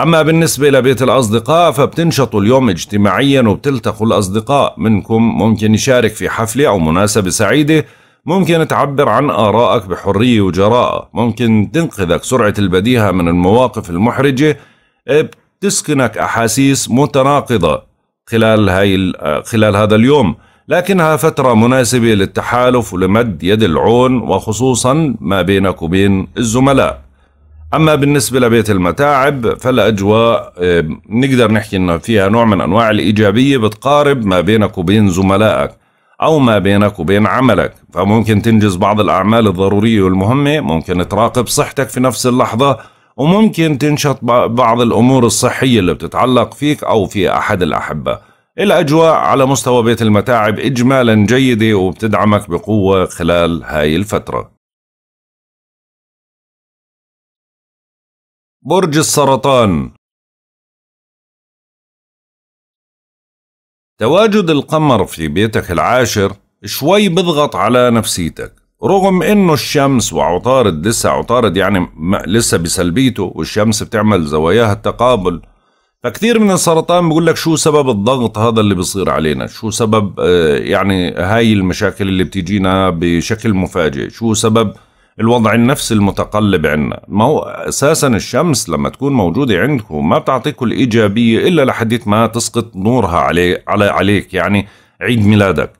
أما بالنسبة لبيت الأصدقاء فبتنشطوا اليوم اجتماعيا وبتلتقوا الأصدقاء منكم ممكن يشارك في حفلة أو مناسبة سعيدة ممكن تعبر عن آرائك بحرية وجراءة ممكن تنقذك سرعة البديهة من المواقف المحرجة بتسكنك أحاسيس متناقضة خلال, هاي خلال هذا اليوم لكنها فترة مناسبة للتحالف ولمد يد العون وخصوصا ما بينك وبين الزملاء أما بالنسبة لبيت المتاعب فالأجواء نقدر نحكي أنه فيها نوع من أنواع الإيجابية بتقارب ما بينك وبين زملائك أو ما بينك وبين عملك فممكن تنجز بعض الأعمال الضرورية والمهمة ممكن تراقب صحتك في نفس اللحظة وممكن تنشط بعض الأمور الصحية اللي بتتعلق فيك أو في أحد الأحبة الأجواء على مستوى بيت المتاعب إجمالا جيدة وبتدعمك بقوة خلال هاي الفترة برج السرطان تواجد القمر في بيتك العاشر شوي بضغط على نفسيتك رغم انه الشمس وعطارد لسه عطارد يعني لسه بسلبيته والشمس بتعمل زواياها التقابل فكثير من السرطان بقول لك شو سبب الضغط هذا اللي بيصير علينا شو سبب آه، يعني هاي المشاكل اللي بتجينا بشكل مفاجئ شو سبب الوضع النفسي المتقلب عندنا ما هو اساسا الشمس لما تكون موجوده عندكم ما بتعطيكم الايجابيه الا لحديت ما تسقط نورها عليه على عليك يعني عيد ميلادك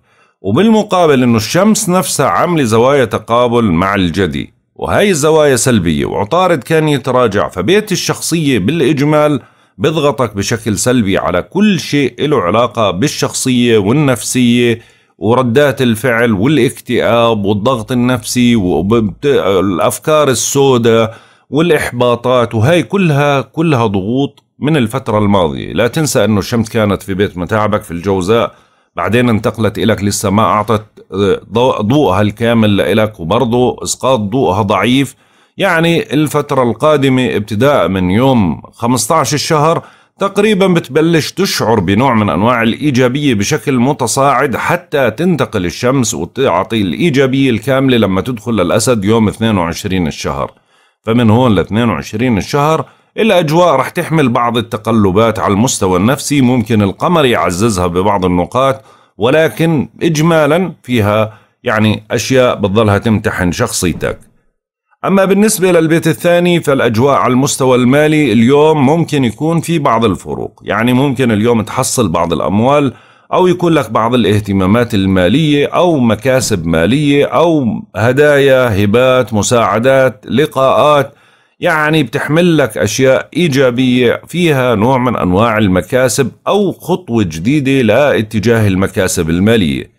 وبالمقابل انه الشمس نفسها عامله زوايا تقابل مع الجدي وهي الزوايا سلبيه وعطارد كان يتراجع فبيت الشخصيه بالاجمال بيضغطك بشكل سلبي على كل شيء له علاقة بالشخصية والنفسية وردات الفعل والاكتئاب والضغط النفسي والأفكار السوداء والإحباطات وهي كلها كلها ضغوط من الفترة الماضية لا تنسى أنه الشمس كانت في بيت متاعبك في الجوزاء بعدين انتقلت إليك لسه ما أعطت آه، ضوءها الكامل لإلك وبرضه إسقاط ضوءها ضعيف يعني الفترة القادمة ابتداء من يوم 15 الشهر تقريبا بتبلش تشعر بنوع من انواع الايجابيه بشكل متصاعد حتى تنتقل الشمس وتعطي الايجابيه الكامله لما تدخل للاسد يوم 22 الشهر فمن هون ل 22 الشهر الاجواء رح تحمل بعض التقلبات على المستوى النفسي ممكن القمر يعززها ببعض النقاط ولكن اجمالا فيها يعني اشياء بتضلها تمتحن شخصيتك أما بالنسبة للبيت الثاني فالأجواء على المستوى المالي اليوم ممكن يكون في بعض الفروق يعني ممكن اليوم تحصل بعض الأموال أو يكون لك بعض الاهتمامات المالية أو مكاسب مالية أو هدايا هبات مساعدات لقاءات يعني بتحمل لك أشياء إيجابية فيها نوع من أنواع المكاسب أو خطوة جديدة لاتجاه المكاسب المالية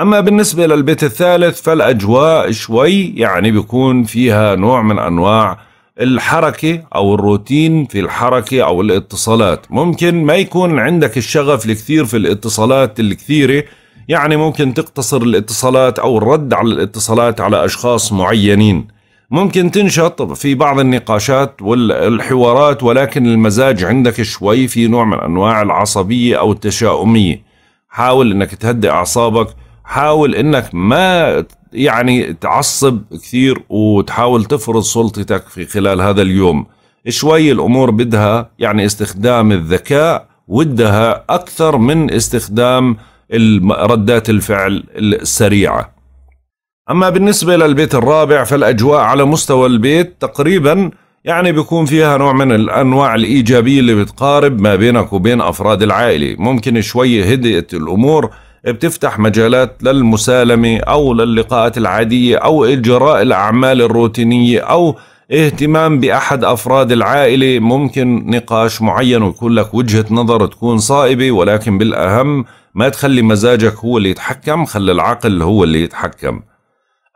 أما بالنسبة للبيت الثالث فالأجواء شوي يعني بيكون فيها نوع من أنواع الحركة أو الروتين في الحركة أو الاتصالات ممكن ما يكون عندك الشغف الكثير في الاتصالات الكثيرة يعني ممكن تقتصر الاتصالات أو الرد على الاتصالات على أشخاص معينين ممكن تنشط في بعض النقاشات والحوارات ولكن المزاج عندك شوي في نوع من أنواع العصبية أو التشاؤمية حاول أنك تهدئ أعصابك حاول انك ما يعني تعصب كثير وتحاول تفرض سلطتك في خلال هذا اليوم شوي الامور بدها يعني استخدام الذكاء ودها اكثر من استخدام ردات الفعل السريعه اما بالنسبه للبيت الرابع فالاجواء على مستوى البيت تقريبا يعني بيكون فيها نوع من الانواع الايجابيه اللي بتقارب ما بينك وبين افراد العائله ممكن شوي هدئت الامور بتفتح مجالات للمسالمة أو للقاءات العادية أو إجراء الأعمال الروتينية أو اهتمام بأحد أفراد العائلة ممكن نقاش معين ويكون لك وجهة نظر تكون صائبة ولكن بالأهم ما تخلي مزاجك هو اللي يتحكم خلي العقل هو اللي يتحكم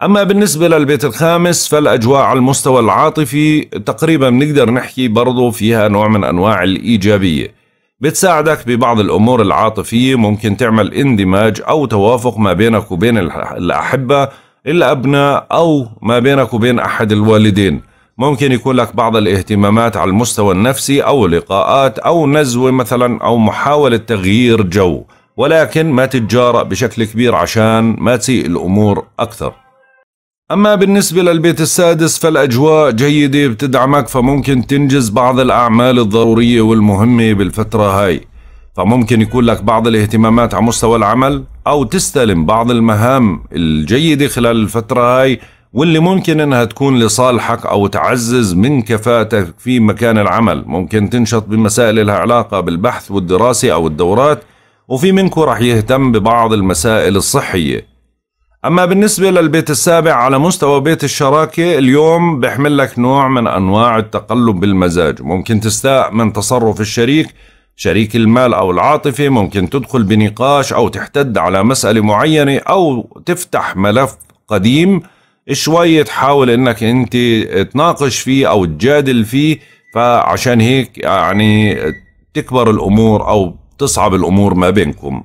أما بالنسبة للبيت الخامس فالأجواء على المستوى العاطفي تقريبا بنقدر نحكي برضو فيها نوع من أنواع الإيجابية بتساعدك ببعض الأمور العاطفية ممكن تعمل اندماج أو توافق ما بينك وبين الأحبة الأبناء أو ما بينك وبين أحد الوالدين ممكن يكون لك بعض الاهتمامات على المستوى النفسي أو لقاءات أو نزوة مثلا أو محاولة تغيير جو ولكن ما تتجارأ بشكل كبير عشان ما تسيء الأمور أكثر أما بالنسبة للبيت السادس فالأجواء جيدة بتدعمك فممكن تنجز بعض الأعمال الضرورية والمهمة بالفترة هاي فممكن يكون لك بعض الاهتمامات على مستوى العمل أو تستلم بعض المهام الجيدة خلال الفترة هاي واللي ممكن انها تكون لصالحك او تعزز من كفاءتك في مكان العمل، ممكن تنشط بمسائل لها علاقه بالبحث والدراسه او الدورات، وفي منكم رح يهتم ببعض المسائل الصحيه، أما بالنسبة للبيت السابع على مستوى بيت الشراكة اليوم بيحمل لك نوع من أنواع التقلب بالمزاج ممكن تستاء من تصرف الشريك شريك المال أو العاطفة ممكن تدخل بنقاش أو تحتد على مسألة معينة أو تفتح ملف قديم شوي تحاول انك انت تناقش فيه او تجادل فيه فعشان هيك يعني تكبر الامور او تصعب الامور ما بينكم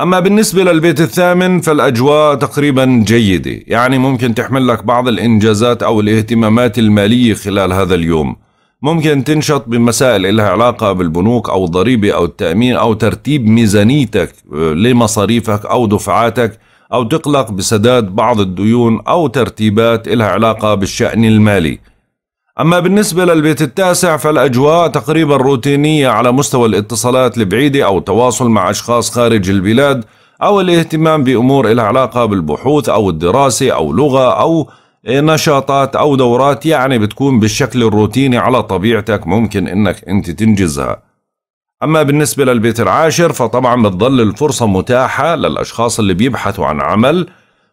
أما بالنسبة للبيت الثامن فالأجواء تقريبا جيدة يعني ممكن تحمل لك بعض الإنجازات أو الاهتمامات المالية خلال هذا اليوم ممكن تنشط بمسائل إلها علاقة بالبنوك أو الضريبة أو التأمين أو ترتيب ميزانيتك آه، لمصاريفك أو دفعاتك أو تقلق بسداد بعض الديون أو ترتيبات إلها علاقة بالشأن المالي أما بالنسبة للبيت التاسع فالأجواء تقريبا روتينية على مستوى الاتصالات البعيدة أو التواصل مع أشخاص خارج البلاد أو الاهتمام بأمور لها علاقة بالبحوث أو الدراسة أو لغة أو نشاطات أو دورات يعني بتكون بالشكل الروتيني على طبيعتك ممكن إنك أنت تنجزها أما بالنسبة للبيت العاشر فطبعا بتظل الفرصة متاحة للأشخاص اللي بيبحثوا عن عمل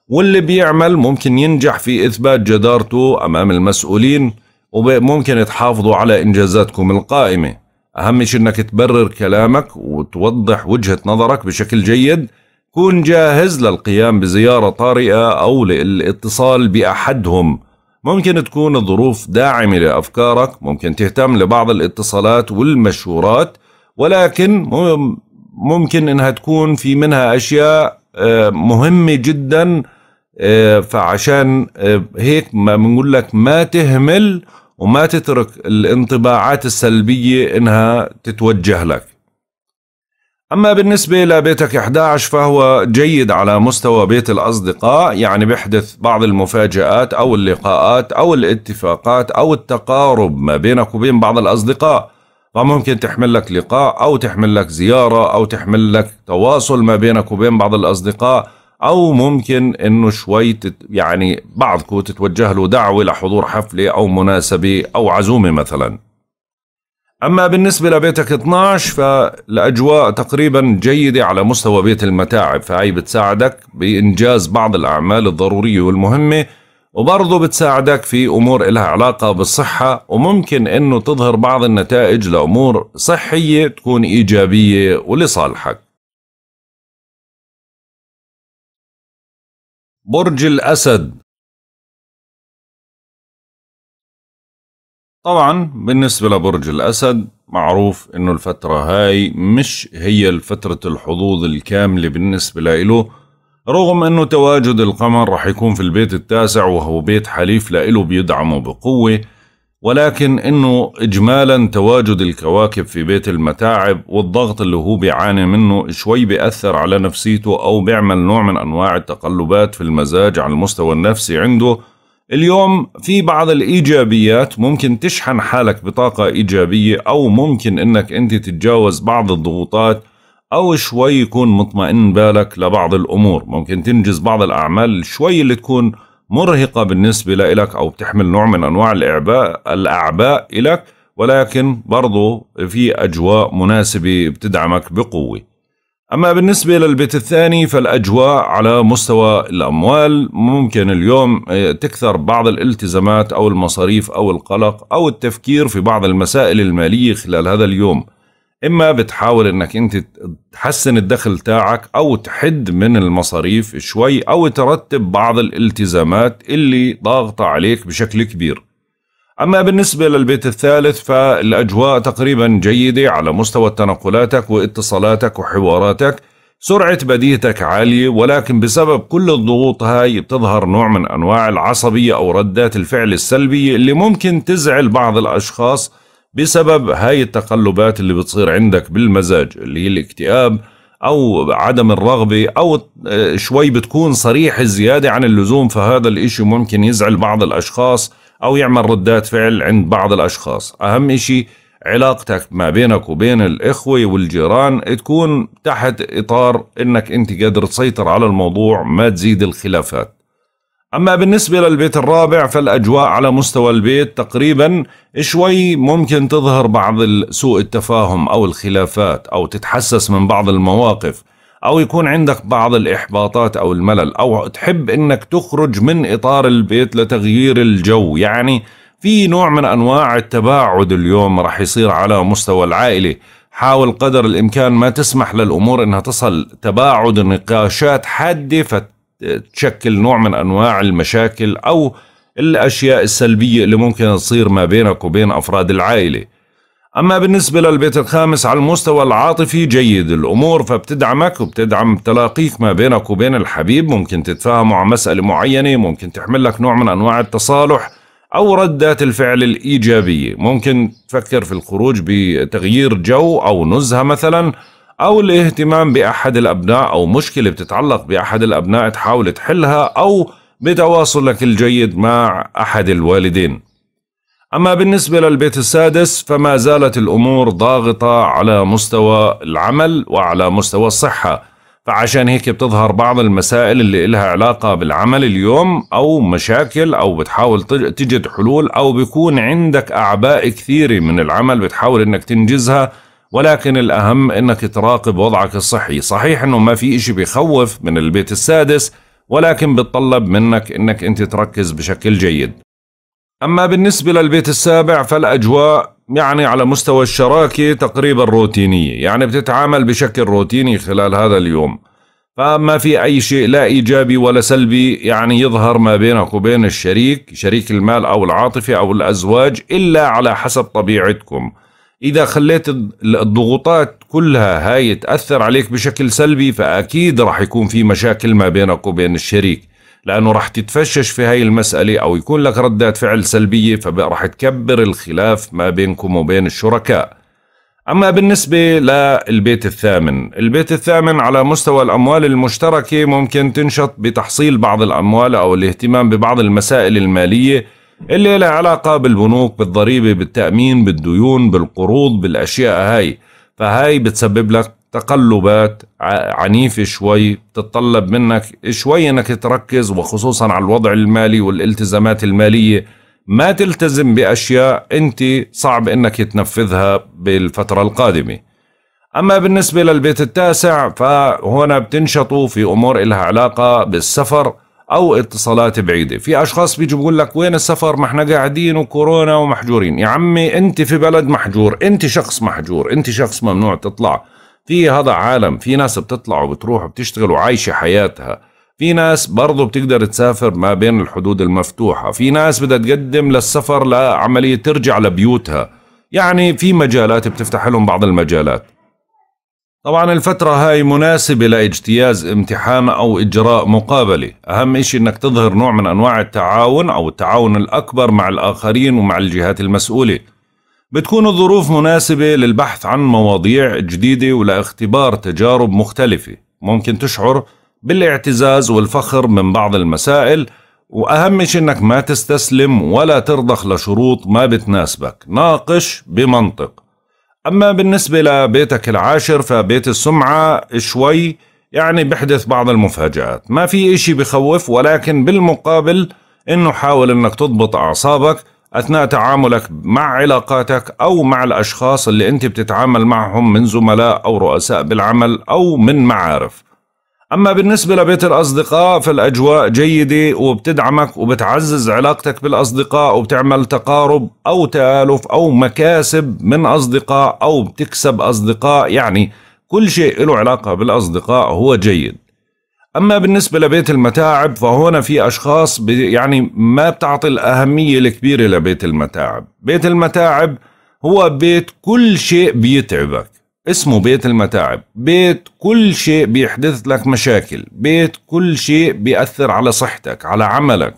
واللي بيعمل ممكن ينجح في إثبات جدارته أمام المسؤولين وممكن تحافظوا على إنجازاتكم القائمة أهم شيء أنك تبرر كلامك وتوضح وجهة نظرك بشكل جيد كن جاهز للقيام بزيارة طارئة أو للاتصال بأحدهم ممكن تكون الظروف داعمة لأفكارك ممكن تهتم لبعض الاتصالات والمشورات ولكن ممكن انها تكون في منها اشياء آه، مهمة جدا آه، فعشان آه، هيك ما بنقول لك ما تهمل وما تترك الانطباعات السلبية إنها تتوجه لك أما بالنسبة لبيتك 11 فهو جيد على مستوى بيت الأصدقاء يعني بيحدث بعض المفاجآت أو اللقاءات أو الاتفاقات أو التقارب ما بينك وبين بعض الأصدقاء فممكن تحمل لك لقاء أو تحمل لك زيارة أو تحمل لك تواصل ما بينك وبين بعض الأصدقاء او ممكن انه شوي يعني بعضكم تتوجه له دعوه لحضور حفله او مناسبه او عزومه مثلا اما بالنسبه لبيتك 12 فالاجواء تقريبا جيده على مستوى بيت المتاعب فهي بتساعدك بانجاز بعض الاعمال الضروريه والمهمه وبرضه بتساعدك في امور لها علاقه بالصحه وممكن انه تظهر بعض النتائج لامور صحيه تكون ايجابيه ولصالحك برج الأسد طبعا بالنسبة لبرج الأسد معروف إنه الفترة هاي مش هي فترة الحظوظ الكاملة بالنسبة لإله رغم إنه تواجد القمر رح يكون في البيت التاسع وهو بيت حليف لإله بيدعمه بقوة ولكن انه اجمالا تواجد الكواكب في بيت المتاعب والضغط اللي هو بيعاني منه شوي بيأثر على نفسيته او بيعمل نوع من انواع التقلبات في المزاج على المستوى النفسي عنده اليوم في بعض الايجابيات ممكن تشحن حالك بطاقة ايجابية او ممكن انك انت تتجاوز بعض الضغوطات او شوي يكون مطمئن بالك لبعض الامور ممكن تنجز بعض الاعمال شوي اللي تكون مرهقة بالنسبة لإلك أو بتحمل نوع من أنواع الإعباء الأعباء إلك ولكن برضو في أجواء مناسبة بتدعمك بقوة أما بالنسبة للبيت الثاني فالأجواء على مستوى الأموال ممكن اليوم آه، تكثر بعض الالتزامات أو المصاريف أو القلق أو التفكير في بعض المسائل المالية خلال هذا اليوم اما بتحاول انك انت تحسن الدخل تاعك او تحد من المصاريف شوي او ترتب بعض الالتزامات اللي ضاغطة عليك بشكل كبير اما بالنسبة للبيت الثالث فالاجواء تقريبا جيدة على مستوى تنقلاتك واتصالاتك وحواراتك سرعة بديهتك عالية ولكن بسبب كل الضغوط هاي بتظهر نوع من أنواع العصبية أو ردات الفعل السلبية اللي ممكن تزعل بعض الأشخاص بسبب هاي التقلبات اللي بتصير عندك بالمزاج اللي هي الاكتئاب أو عدم الرغبة أو آه، شوي بتكون صريح زيادة عن اللزوم فهذا الإشي ممكن يزعل بعض الأشخاص أو يعمل ردات فعل عند بعض الأشخاص أهم إشي علاقتك ما بينك وبين الإخوة والجيران تكون تحت إطار إنك أنت قادر تسيطر على الموضوع ما تزيد الخلافات أما بالنسبة للبيت الرابع فالأجواء على مستوى البيت تقريبا شوي ممكن تظهر بعض سوء التفاهم أو الخلافات أو تتحسس من بعض المواقف أو يكون عندك بعض الإحباطات أو الملل أو تحب أنك تخرج من إطار البيت لتغيير الجو يعني في نوع من أنواع التباعد اليوم رح يصير على مستوى العائلة حاول قدر الإمكان ما تسمح للأمور أنها تصل تباعد نقاشات حادة تشكل نوع من أنواع المشاكل أو الأشياء السلبية اللي ممكن تصير ما بينك وبين أفراد العائلة أما بالنسبة للبيت الخامس على المستوى العاطفي جيد الأمور فبتدعمك وبتدعم تلاقيك ما بينك وبين الحبيب ممكن تتفاهموا على مسألة معينة ممكن تحمل لك نوع من أنواع التصالح أو ردات الفعل الإيجابية ممكن تفكر في الخروج بتغيير جو أو نزهة مثلاً أو الاهتمام بأحد الأبناء أو مشكلة بتتعلق بأحد الأبناء تحاول تحلها أو بتواصلك الجيد مع أحد الوالدين. أما بالنسبة للبيت السادس فما زالت الأمور ضاغطة على مستوى العمل وعلى مستوى الصحة فعشان هيك بتظهر بعض المسائل اللي إلها علاقة بالعمل اليوم أو مشاكل أو بتحاول تجد حلول أو بيكون عندك أعباء كثيرة من العمل بتحاول إنك تنجزها ولكن الأهم أنك تراقب وضعك الصحي صحيح أنه ما في إشي بخوف من البيت السادس ولكن بتطلب منك أنك أنت تركز بشكل جيد أما بالنسبة للبيت السابع فالأجواء يعني على مستوى الشراكة تقريبا روتينية يعني بتتعامل بشكل روتيني خلال هذا اليوم فما في أي شيء لا إيجابي ولا سلبي يعني يظهر ما بينك وبين الشريك شريك المال أو العاطفة أو الأزواج إلا على حسب طبيعتكم إذا خليت الضغوطات كلها هاي تأثر عليك بشكل سلبي فأكيد راح يكون في مشاكل ما بينك وبين الشريك لأنه راح تتفشش في هاي المسألة أو يكون لك ردات فعل سلبية فراح تكبر الخلاف ما بينكم وبين الشركاء أما بالنسبة للبيت الثامن البيت الثامن على مستوى الأموال المشتركة ممكن تنشط بتحصيل بعض الأموال أو الاهتمام ببعض المسائل المالية اللي لها علاقة بالبنوك بالضريبة بالتأمين بالديون بالقروض بالأشياء هاي فهاي بتسبب لك تقلبات عنيفة شوي بتتطلب منك شوي انك تركز وخصوصا على الوضع المالي والالتزامات المالية ما تلتزم بأشياء انت صعب انك تنفذها بالفترة القادمة أما بالنسبة للبيت التاسع فهنا بتنشطوا في أمور إلها علاقة بالسفر او اتصالات بعيده في اشخاص بيجوا بيقول لك وين السفر ما احنا قاعدين وكورونا ومحجورين يا عمي انت في بلد محجور انت شخص محجور انت شخص ممنوع تطلع في هذا عالم في ناس بتطلع وبتروح وبتشتغل وعايشه حياتها في ناس برضو بتقدر تسافر ما بين الحدود المفتوحة في ناس بدها تقدم للسفر لعملية ترجع لبيوتها يعني في مجالات بتفتح لهم بعض المجالات طبعا الفترة هاي مناسبة لاجتياز امتحان أو إجراء مقابلة أهم إشي أنك تظهر نوع من أنواع التعاون أو التعاون الأكبر مع الآخرين ومع الجهات المسؤولة بتكون الظروف مناسبة للبحث عن مواضيع جديدة ولاختبار تجارب مختلفة ممكن تشعر بالاعتزاز والفخر من بعض المسائل وأهم شيء أنك ما تستسلم ولا ترضخ لشروط ما بتناسبك ناقش بمنطق أما بالنسبة لبيتك العاشر فبيت السمعة شوي يعني بحدث بعض المفاجآت ما في إشي بخوف ولكن بالمقابل أنه حاول أنك تضبط أعصابك أثناء تعاملك مع علاقاتك أو مع الأشخاص اللي أنت بتتعامل معهم من زملاء أو رؤساء بالعمل أو من معارف أما بالنسبة لبيت الأصدقاء فالأجواء جيدة وبتدعمك وبتعزز علاقتك بالأصدقاء وبتعمل تقارب أو تآلف أو مكاسب من أصدقاء أو بتكسب أصدقاء يعني كل شيء له علاقة بالأصدقاء هو جيد أما بالنسبة لبيت المتاعب فهنا في أشخاص يعني ما بتعطي الأهمية الكبيرة لبيت المتاعب بيت المتاعب هو بيت كل شيء بيتعبك اسمه بيت المتاعب بيت كل شيء بيحدث لك مشاكل بيت كل شيء بيأثر على صحتك على عملك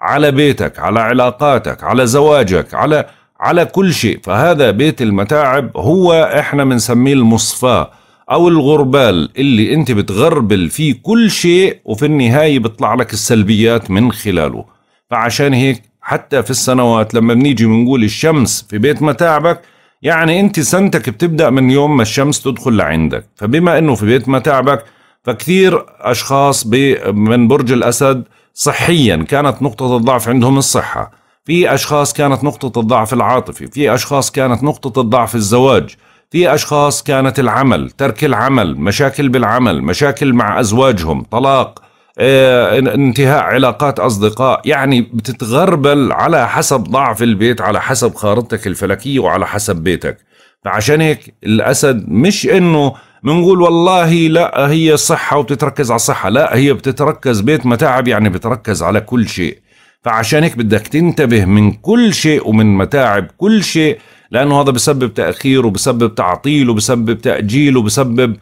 على بيتك على علاقاتك على زواجك على على كل شيء فهذا بيت المتاعب هو احنا بنسميه المصفاه او الغربال اللي انت بتغربل فيه كل شيء وفي النهايه بيطلع لك السلبيات من خلاله فعشان هيك حتى في السنوات لما بنيجي بنقول الشمس في بيت متاعبك يعني انت سنتك بتبدا من يوم ما الشمس تدخل لعندك فبما انه في بيت متاعبك فكثير اشخاص من برج الاسد صحيا كانت نقطه الضعف عندهم الصحه في اشخاص كانت نقطه الضعف العاطفي في اشخاص كانت نقطه الضعف الزواج في اشخاص كانت العمل ترك العمل مشاكل بالعمل مشاكل مع ازواجهم طلاق آه، انتهاء علاقات اصدقاء يعني بتتغربل على حسب ضعف البيت على حسب خارطتك الفلكيه وعلى حسب بيتك فعشان هيك الاسد مش انه بنقول والله لا هي صحه وبتتركز على الصحه لا هي بتتركز بيت متاعب يعني بتركز على كل شيء فعشان هيك بدك تنتبه من كل شيء ومن متاعب كل شيء لانه هذا بسبب تاخير وبسبب تعطيل وبسبب تاجيل وبسبب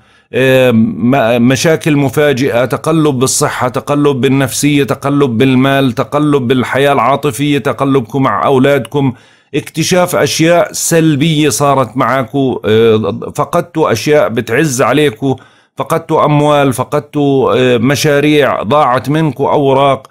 مشاكل مفاجئه تقلب بالصحه تقلب بالنفسيه تقلب بالمال تقلب بالحياه العاطفيه تقلبكم مع اولادكم اكتشاف اشياء سلبيه صارت معكم آه، فقدتوا اشياء بتعز عليكم فقدتوا اموال فقدتوا آه، مشاريع ضاعت منكم اوراق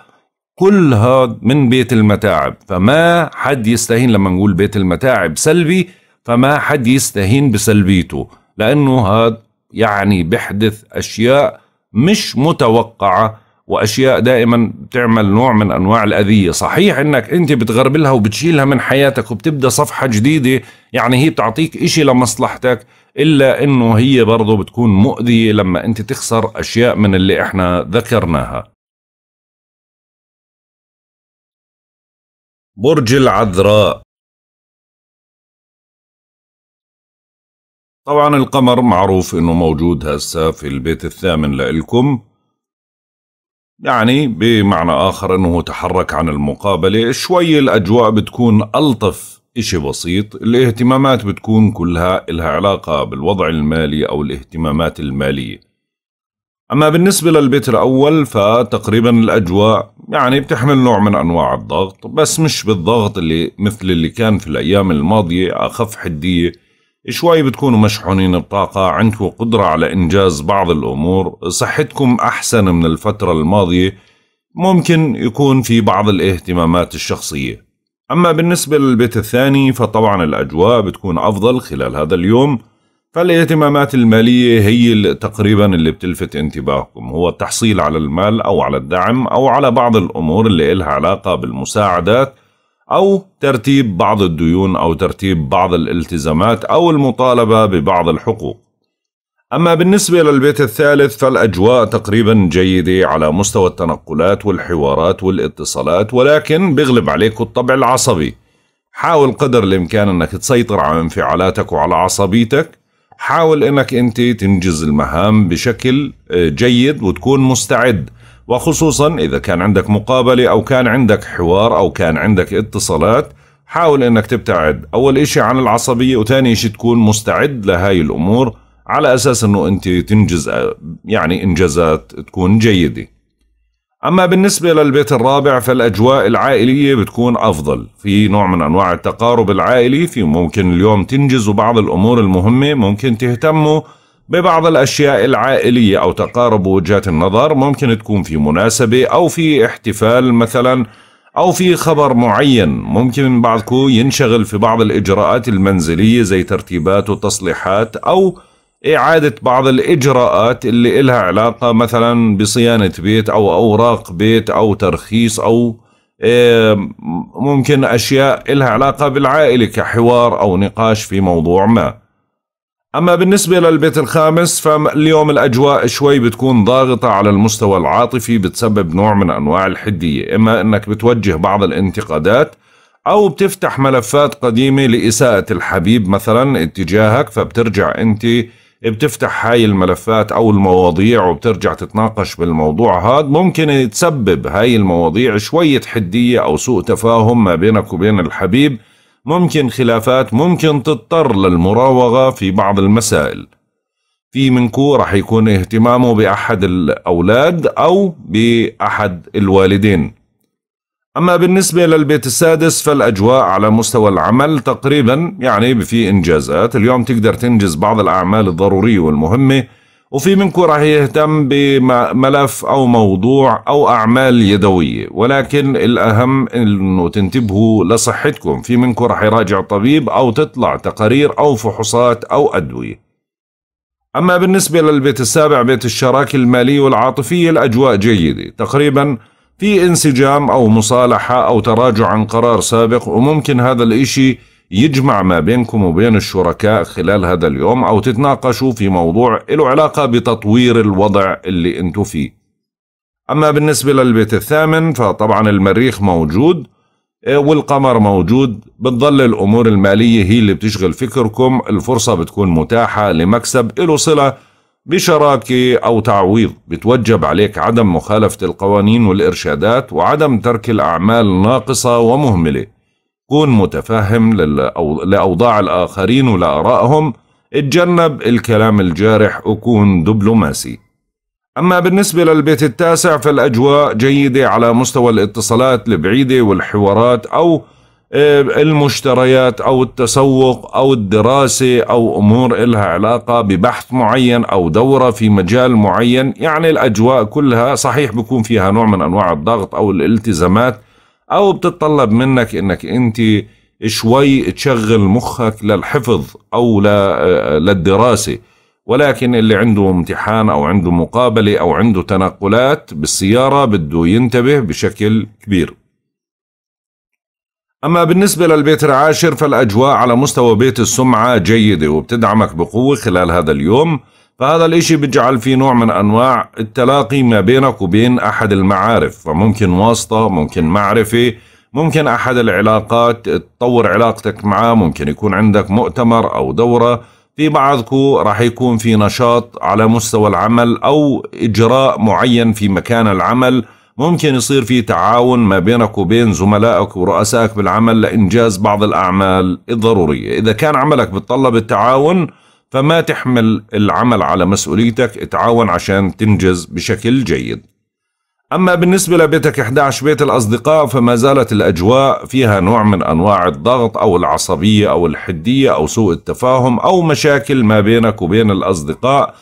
كل هذا من بيت المتاعب فما حد يستهين لما نقول بيت المتاعب سلبي فما حد يستهين بسلبيته لانه هذا يعني بيحدث اشياء مش متوقعه واشياء دائما بتعمل نوع من انواع الاذيه صحيح انك انت بتغربلها وبتشيلها من حياتك وبتبدا صفحه جديده يعني هي بتعطيك اشي لمصلحتك الا انه هي برضه بتكون مؤذيه لما انت تخسر اشياء من اللي احنا ذكرناها برج العذراء طبعا القمر معروف انه موجود هسه في البيت الثامن لإلكم يعني بمعنى آخر أنه تحرك عن المقابلة شوي الأجواء بتكون ألطف إشي بسيط الاهتمامات بتكون كلها إلها علاقة بالوضع المالي أو الاهتمامات المالية أما بالنسبة للبيت الأول فتقريبا الأجواء يعني بتحمل نوع من أنواع الضغط بس مش بالضغط اللي مثل اللي كان في الأيام الماضية أخف حدية شوي بتكونوا مشحونين بطاقة عندكم قدرة على إنجاز بعض الأمور صحتكم أحسن من الفترة الماضية ممكن يكون في بعض الاهتمامات الشخصية أما بالنسبة للبيت الثاني فطبعا الأجواء بتكون أفضل خلال هذا اليوم فالاهتمامات المالية هي اللي تقريبا اللي بتلفت انتباهكم هو التحصيل على المال أو على الدعم أو على بعض الأمور اللي إلها علاقة بالمساعدات أو ترتيب بعض الديون أو ترتيب بعض الالتزامات أو المطالبة ببعض الحقوق أما بالنسبة للبيت الثالث فالأجواء تقريبا جيدة على مستوى التنقلات والحوارات والاتصالات ولكن بيغلب عليك الطبع العصبي حاول قدر الإمكان أنك تسيطر على انفعالاتك وعلى عصبيتك حاول أنك أنت تنجز المهام بشكل آه، جيد وتكون مستعد وخصوصا إذا كان عندك مقابلة أو كان عندك حوار أو كان عندك اتصالات حاول انك تبتعد اول اشي عن العصبية وثاني اشي تكون مستعد لهاي الامور على اساس انه انت تنجز يعني انجازات تكون جيدة اما بالنسبة للبيت الرابع فالاجواء العائلية بتكون افضل في نوع من انواع التقارب العائلي في ممكن اليوم تنجزوا بعض الامور المهمة ممكن تهتموا ببعض الأشياء العائلية أو تقارب وجهات النظر ممكن تكون في مناسبة أو في احتفال مثلا أو في خبر معين ممكن بعضكم ينشغل في بعض الإجراءات المنزلية زي ترتيبات وتصليحات أو إعادة بعض الإجراءات اللي إلها علاقة مثلا بصيانة بيت أو أوراق بيت أو ترخيص أو إيه، ممكن أشياء إلها علاقة بالعائلة كحوار أو نقاش في موضوع ما أما بالنسبة للبيت الخامس فاليوم الأجواء شوي بتكون ضاغطة على المستوى العاطفي بتسبب نوع من أنواع الحدية إما أنك بتوجه بعض الانتقادات أو بتفتح ملفات قديمة لإساءة الحبيب مثلا اتجاهك فبترجع أنت بتفتح هاي الملفات أو المواضيع وبترجع تتناقش بالموضوع هذا ممكن تسبب هاي المواضيع شوية حدية أو سوء تفاهم ما بينك وبين الحبيب ممكن خلافات ممكن تضطر للمراوغة في بعض المسائل في منكو رح يكون اهتمامه بأحد الأولاد أو بأحد الوالدين أما بالنسبة للبيت السادس فالأجواء على مستوى العمل تقريبا يعني في إنجازات اليوم تقدر تنجز بعض الأعمال الضرورية والمهمة وفي منكم راح يهتم بملف أو موضوع أو أعمال يدوية ولكن الأهم أنه تنتبهوا لصحتكم في منكم راح يراجع طبيب أو تطلع تقارير أو فحوصات أو أدوية أما بالنسبة للبيت السابع بيت الشراكة المالية والعاطفية الأجواء جيدة تقريبا في انسجام أو مصالحة أو تراجع عن قرار سابق وممكن هذا الإشي يجمع ما بينكم وبين الشركاء خلال هذا اليوم أو تتناقشوا في موضوع له علاقة بتطوير الوضع اللي انتم فيه أما بالنسبة للبيت الثامن فطبعا المريخ موجود إيه، والقمر موجود بتظل الأمور المالية هي اللي بتشغل فكركم الفرصة بتكون متاحة لمكسب له صلة بشراكة أو تعويض بتوجب عليك عدم مخالفة القوانين والإرشادات وعدم ترك الأعمال ناقصة ومهملة كون متفهم لأوضاع الآخرين ولآرائهم اتجنب الكلام الجارح وكون دبلوماسي أما بالنسبة للبيت التاسع فالأجواء جيدة على مستوى الاتصالات البعيدة والحوارات أو آه، المشتريات أو التسوق أو الدراسة أو أمور إلها علاقة ببحث معين أو دورة في مجال معين يعني الأجواء كلها صحيح بكون فيها نوع من أنواع الضغط أو الالتزامات او بتتطلب منك انك انت شوي تشغل مخك للحفظ او للدراسه ولكن اللي عنده امتحان او عنده مقابله او عنده تنقلات بالسياره بده ينتبه بشكل كبير. اما بالنسبه للبيت العاشر فالاجواء على مستوى بيت السمعه جيده وبتدعمك بقوه خلال هذا اليوم فهذا الاشي بيجعل في نوع من انواع التلاقي ما بينك وبين احد المعارف فممكن واسطة ممكن معرفة ممكن احد العلاقات تطور علاقتك معه ممكن يكون عندك مؤتمر او دورة في بعضكم راح يكون في نشاط على مستوى العمل او اجراء معين في مكان العمل ممكن يصير في تعاون ما بينك وبين زملائك ورؤسائك بالعمل لإنجاز بعض الأعمال الضرورية إذا كان عملك بتطلب التعاون فما تحمل العمل على مسؤوليتك اتعاون عشان تنجز بشكل جيد أما بالنسبة لبيتك 11 بيت الأصدقاء فما زالت الأجواء فيها نوع من أنواع الضغط أو العصبية أو الحدية أو سوء التفاهم أو مشاكل ما بينك وبين الأصدقاء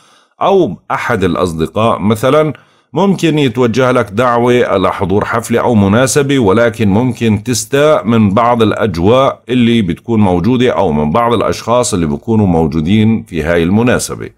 أو أحد الأصدقاء مثلاً ممكن يتوجه لك دعوة لحضور حفلة أو مناسبة ولكن ممكن تستاء من بعض الأجواء اللي بتكون موجودة أو من بعض الأشخاص اللي بيكونوا موجودين في هاي المناسبة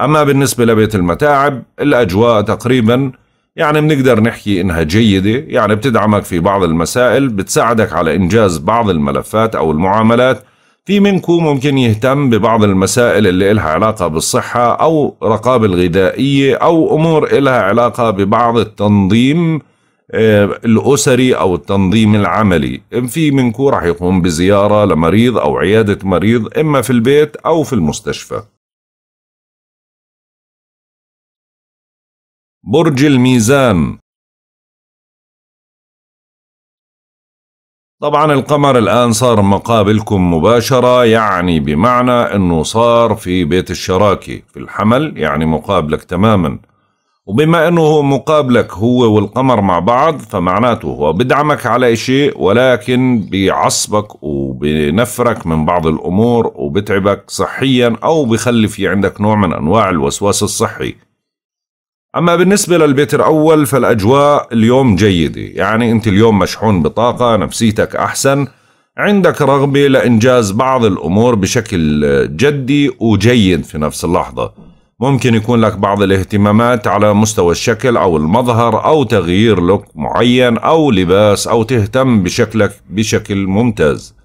أما بالنسبة لبيت المتاعب الأجواء تقريبا يعني بنقدر نحكي إنها جيدة يعني بتدعمك في بعض المسائل بتساعدك على إنجاز بعض الملفات أو المعاملات في منكم ممكن يهتم ببعض المسائل اللي إلها علاقة بالصحة أو رقابة الغذائية أو أمور إلها علاقة ببعض التنظيم آه، الأسري أو التنظيم العملي في منكم رح يقوم بزيارة لمريض أو عيادة مريض إما في البيت أو في المستشفى برج الميزان طبعا القمر الآن صار مقابلكم مباشرة يعني بمعنى أنه صار في بيت الشراكة في الحمل يعني مقابلك تماما وبما أنه مقابلك هو والقمر مع بعض فمعناته هو بدعمك على شيء ولكن بيعصبك وبنفرك من بعض الأمور وبتعبك صحيا أو بخلي في عندك نوع من أنواع الوسواس الصحي أما بالنسبة للبيت الأول فالأجواء اليوم جيدة يعني أنت اليوم مشحون بطاقة نفسيتك أحسن عندك رغبة لإنجاز بعض الأمور بشكل جدي وجيد في نفس اللحظة ممكن يكون لك بعض الاهتمامات على مستوى الشكل أو المظهر أو تغيير لوك معين أو لباس أو تهتم بشكلك بشكل ممتاز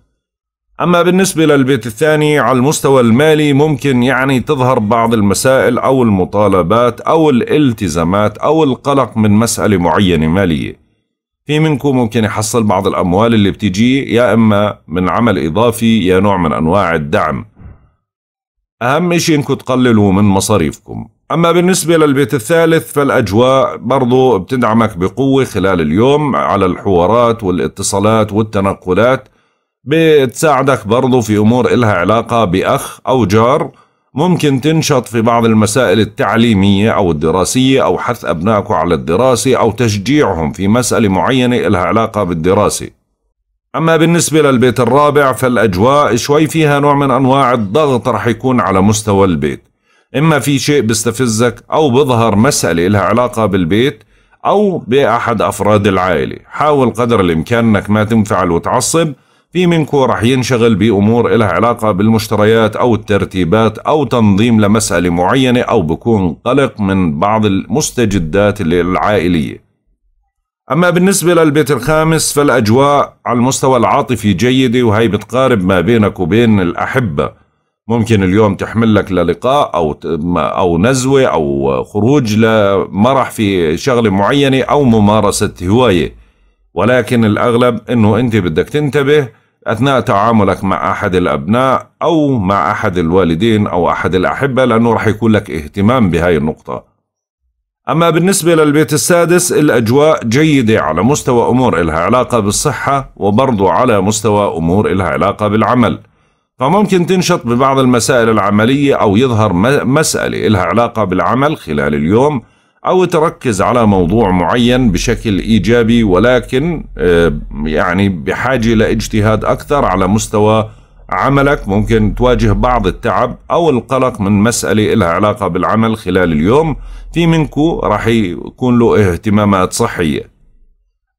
أما بالنسبة للبيت الثاني على المستوى المالي ممكن يعني تظهر بعض المسائل أو المطالبات أو الالتزامات أو القلق من مسألة معينة مالية في منكم ممكن يحصل بعض الأموال اللي بتجي يا إما من عمل إضافي يا نوع من أنواع الدعم أهم شيء إنكم تقللوا من مصاريفكم أما بالنسبة للبيت الثالث فالأجواء برضو بتدعمك بقوة خلال اليوم على الحوارات والاتصالات والتنقلات بتساعدك برضو في أمور إلها علاقة بأخ أو جار ممكن تنشط في بعض المسائل التعليمية أو الدراسية أو حث أبنائك على الدراسة أو تشجيعهم في مسألة معينة إلها علاقة بالدراسة أما بالنسبة للبيت الرابع فالأجواء شوي فيها نوع من أنواع الضغط رح يكون على مستوى البيت إما في شيء بيستفزك أو بظهر مسألة إلها علاقة بالبيت أو بأحد أفراد العائلة حاول قدر الإمكان أنك ما تنفعل وتعصب في منكو رح ينشغل بأمور إلها علاقة بالمشتريات أو الترتيبات أو تنظيم لمسألة معينة أو بكون قلق من بعض المستجدات العائلية أما بالنسبة للبيت الخامس فالأجواء على المستوى العاطفي جيدة وهي بتقارب ما بينك وبين الأحبة ممكن اليوم تحمل لك للقاء أو أو نزوة أو خروج لمرح في شغلة معينة أو ممارسة هواية ولكن الأغلب أنه أنت بدك تنتبه أثناء تعاملك مع أحد الأبناء أو مع أحد الوالدين أو أحد الأحبة لأنه راح يكون لك اهتمام بهاي النقطة أما بالنسبة للبيت السادس الأجواء جيدة على مستوى أمور إلها علاقة بالصحة وبرضو على مستوى أمور إلها علاقة بالعمل فممكن تنشط ببعض المسائل العملية أو يظهر مسألة إلها علاقة بالعمل خلال اليوم أو تركز على موضوع معين بشكل إيجابي ولكن آه، يعني بحاجة لاجتهاد أكثر على مستوى عملك ممكن تواجه بعض التعب أو القلق من مسألة إلها علاقة بالعمل خلال اليوم في منكو راح يكون له اهتمامات صحية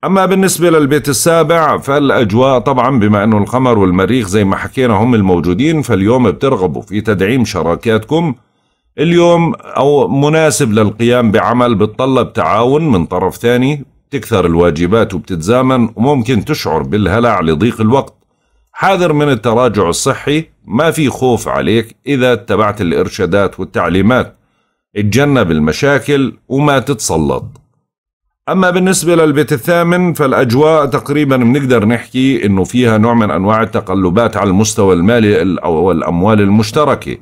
أما بالنسبة للبيت السابع فالأجواء طبعا بما أنه القمر والمريخ زي ما حكينا هم الموجودين فاليوم بترغبوا في تدعيم شراكاتكم اليوم أو مناسب للقيام بعمل بتطلب تعاون من طرف ثاني تكثر الواجبات وبتتزامن وممكن تشعر بالهلع لضيق الوقت حاذر من التراجع الصحي ما في خوف عليك إذا اتبعت الإرشادات والتعليمات اتجنب المشاكل وما تتسلط أما بالنسبة للبيت الثامن فالأجواء تقريبا بنقدر نحكي إنه فيها نوع من أنواع التقلبات على المستوى المالي أو الأموال المشتركة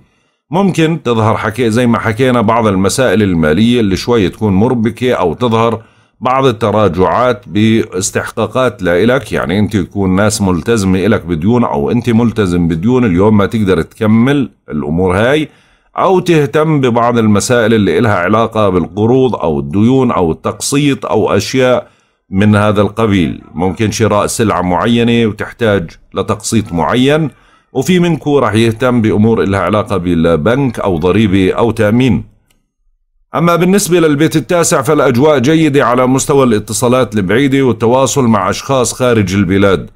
ممكن تظهر حكي زي ما حكينا بعض المسائل المالية اللي شوي تكون مربكة أو تظهر بعض التراجعات باستحقاقات لإلك يعني أنت تكون ناس ملتزمة إلك بديون أو أنت ملتزم بديون اليوم ما تقدر تكمل الأمور هاي أو تهتم ببعض المسائل اللي إلها علاقة بالقروض أو الديون أو التقسيط أو أشياء من هذا القبيل ممكن شراء سلعة معينة وتحتاج لتقسيط معين وفي منكم راح يهتم بأمور لها علاقة بالبنك أو ضريبة أو تأمين أما بالنسبة للبيت التاسع فالأجواء جيدة على مستوى الاتصالات البعيدة والتواصل مع أشخاص خارج البلاد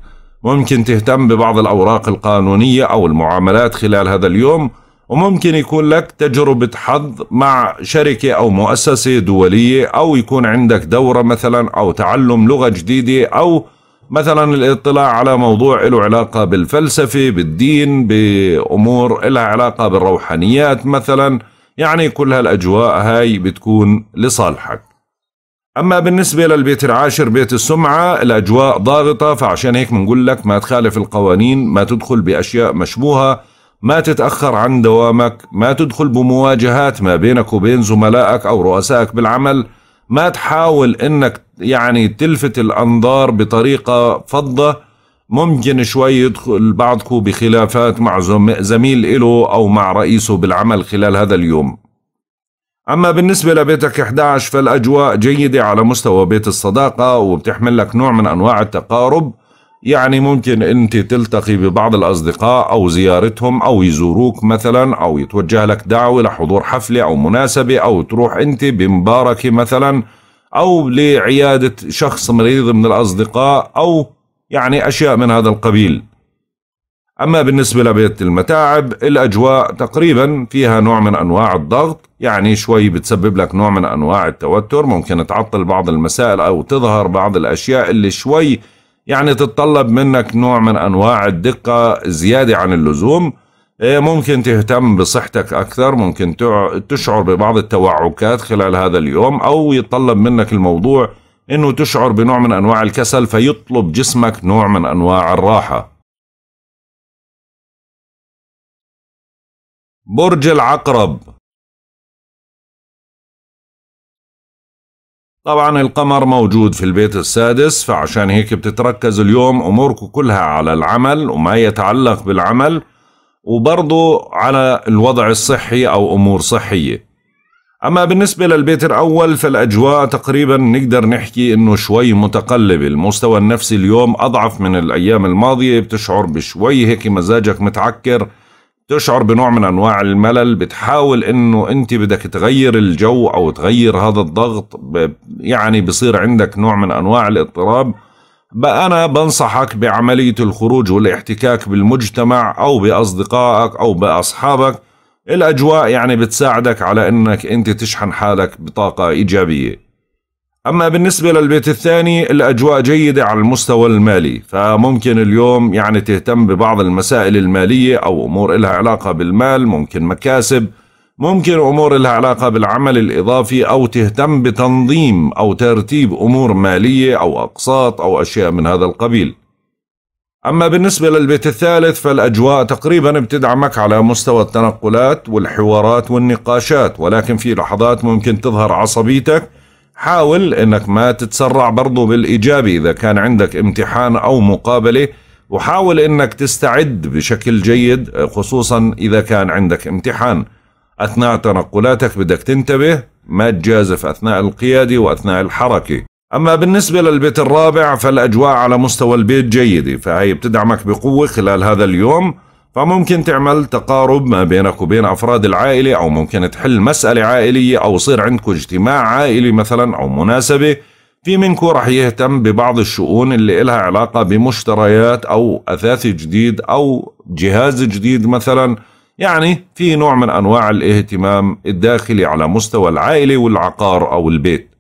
ممكن تهتم ببعض الأوراق القانونية أو المعاملات خلال هذا اليوم وممكن يكون لك تجربة حظ مع شركة أو مؤسسة دولية أو يكون عندك دورة مثلا أو تعلم لغة جديدة أو مثلا الاطلاع على موضوع له علاقة بالفلسفة بالدين بأمور لها علاقة بالروحانيات مثلا يعني كل هالأجواء هاي بتكون لصالحك أما بالنسبة للبيت العاشر بيت السمعة الأجواء ضاغطة فعشان هيك بنقول لك ما تخالف القوانين ما تدخل بأشياء مشبوهة ما تتأخر عن دوامك ما تدخل بمواجهات ما بينك وبين زملائك أو رؤسائك بالعمل ما تحاول انك يعني تلفت الانظار بطريقه فضه ممكن شوي يدخل بعضكم بخلافات مع زميل إله أو مع رئيسه بالعمل خلال هذا اليوم أما بالنسبة لبيتك 11 فالأجواء جيدة على مستوى بيت الصداقة وبتحمل لك نوع من أنواع التقارب يعني ممكن أنت تلتقي ببعض الأصدقاء أو زيارتهم أو يزوروك مثلا أو يتوجه لك دعوة لحضور حفلة أو مناسبة أو تروح أنت بمباركة مثلا أو لعيادة شخص مريض من الأصدقاء أو يعني أشياء من هذا القبيل أما بالنسبة لبيت المتاعب الأجواء تقريبا فيها نوع من أنواع الضغط يعني شوي بتسبب لك نوع من أنواع التوتر ممكن تعطل بعض المسائل أو تظهر بعض الأشياء اللي شوي يعني تتطلب منك نوع من أنواع الدقة زيادة عن اللزوم إيه، ممكن تهتم بصحتك أكثر ممكن تشعر ببعض التوعكات خلال هذا اليوم أو يتطلب منك الموضوع أنه تشعر بنوع من أنواع الكسل فيطلب جسمك نوع من أنواع الراحة برج العقرب طبعا القمر موجود في البيت السادس فعشان هيك بتتركز اليوم أموركم كلها على العمل وما يتعلق بالعمل وبرضو على الوضع الصحي أو أمور صحية أما بالنسبة للبيت الأول فالأجواء تقريبا نقدر نحكي إنه شوي متقلبة المستوى النفسي اليوم أضعف من الأيام الماضية بتشعر بشوي هيك مزاجك متعكر تشعر بنوع من انواع الملل بتحاول انه انت بدك تغير الجو او تغير هذا الضغط يعني بصير عندك نوع من انواع الاضطراب بقى انا بنصحك بعمليه الخروج والاحتكاك بالمجتمع او باصدقائك او باصحابك الاجواء يعني بتساعدك على انك انت تشحن حالك بطاقه ايجابيه أما بالنسبة للبيت الثاني الأجواء جيدة على المستوى المالي فممكن اليوم يعني تهتم ببعض المسائل المالية أو أمور إلها علاقة بالمال ممكن مكاسب ممكن أمور إلها علاقة بالعمل الإضافي أو تهتم بتنظيم أو ترتيب أمور مالية أو أقساط أو أشياء من هذا القبيل. أما بالنسبة للبيت الثالث فالأجواء تقريبا بتدعمك على مستوى التنقلات والحوارات والنقاشات ولكن في لحظات ممكن تظهر عصبيتك حاول انك ما تتسرع برضو بالايجابي اذا كان عندك امتحان او مقابله وحاول انك تستعد بشكل جيد خصوصا اذا كان عندك امتحان اثناء تنقلاتك بدك تنتبه ما تجازف اثناء القياده واثناء الحركه اما بالنسبه للبيت الرابع فالاجواء على مستوى البيت جيده فهي بتدعمك بقوه خلال هذا اليوم فممكن تعمل تقارب ما بينك وبين أفراد العائلة أو ممكن تحل مسألة عائلية أو يصير عندكم اجتماع عائلي مثلا أو مناسبة في منكم رح يهتم ببعض الشؤون اللي إلها علاقة بمشتريات أو أثاث جديد أو جهاز جديد مثلا يعني في نوع من أنواع الاهتمام الداخلي على مستوى العائلة والعقار أو البيت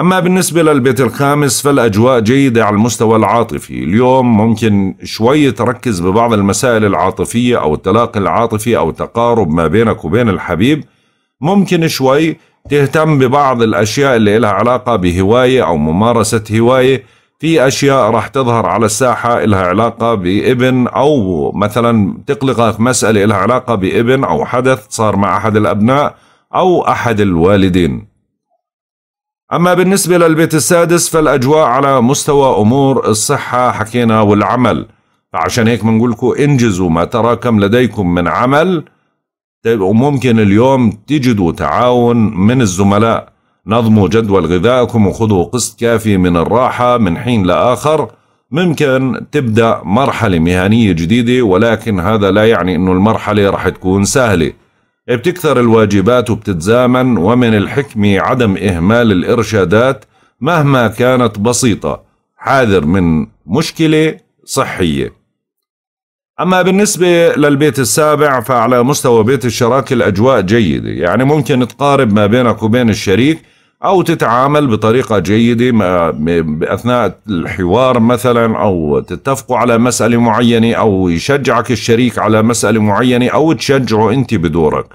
أما بالنسبة للبيت الخامس فالأجواء جيدة على المستوى العاطفي اليوم ممكن شوي تركز ببعض المسائل العاطفية أو التلاقي العاطفي أو تقارب ما بينك وبين الحبيب ممكن شوي تهتم ببعض الأشياء اللي لها علاقة بهواية أو ممارسة هواية في أشياء راح تظهر على الساحة لها علاقة بابن أو مثلا تقلقك مسألة لها علاقة بابن أو حدث صار مع أحد الأبناء أو أحد الوالدين أما بالنسبة للبيت السادس فالأجواء على مستوى أمور الصحة حكينا والعمل فعشان هيك بنقول لكم انجزوا ما تراكم لديكم من عمل طيب، وممكن اليوم تجدوا تعاون من الزملاء نظموا جدول غذائكم وخذوا قسط كافي من الراحة من حين لآخر ممكن تبدأ مرحلة مهنية جديدة ولكن هذا لا يعني أنه المرحلة رح تكون سهلة بتكثر الواجبات وبتتزامن ومن الحكمة عدم إهمال الإرشادات مهما كانت بسيطة حاذر من مشكلة صحية أما بالنسبة للبيت السابع فعلى مستوى بيت الشراكة الأجواء جيدة يعني ممكن تقارب ما بينك وبين الشريك او تتعامل بطريقه جيده اثناء الحوار مثلا او تتفقوا على مساله معينه او يشجعك الشريك على مساله معينه او تشجعه انت بدورك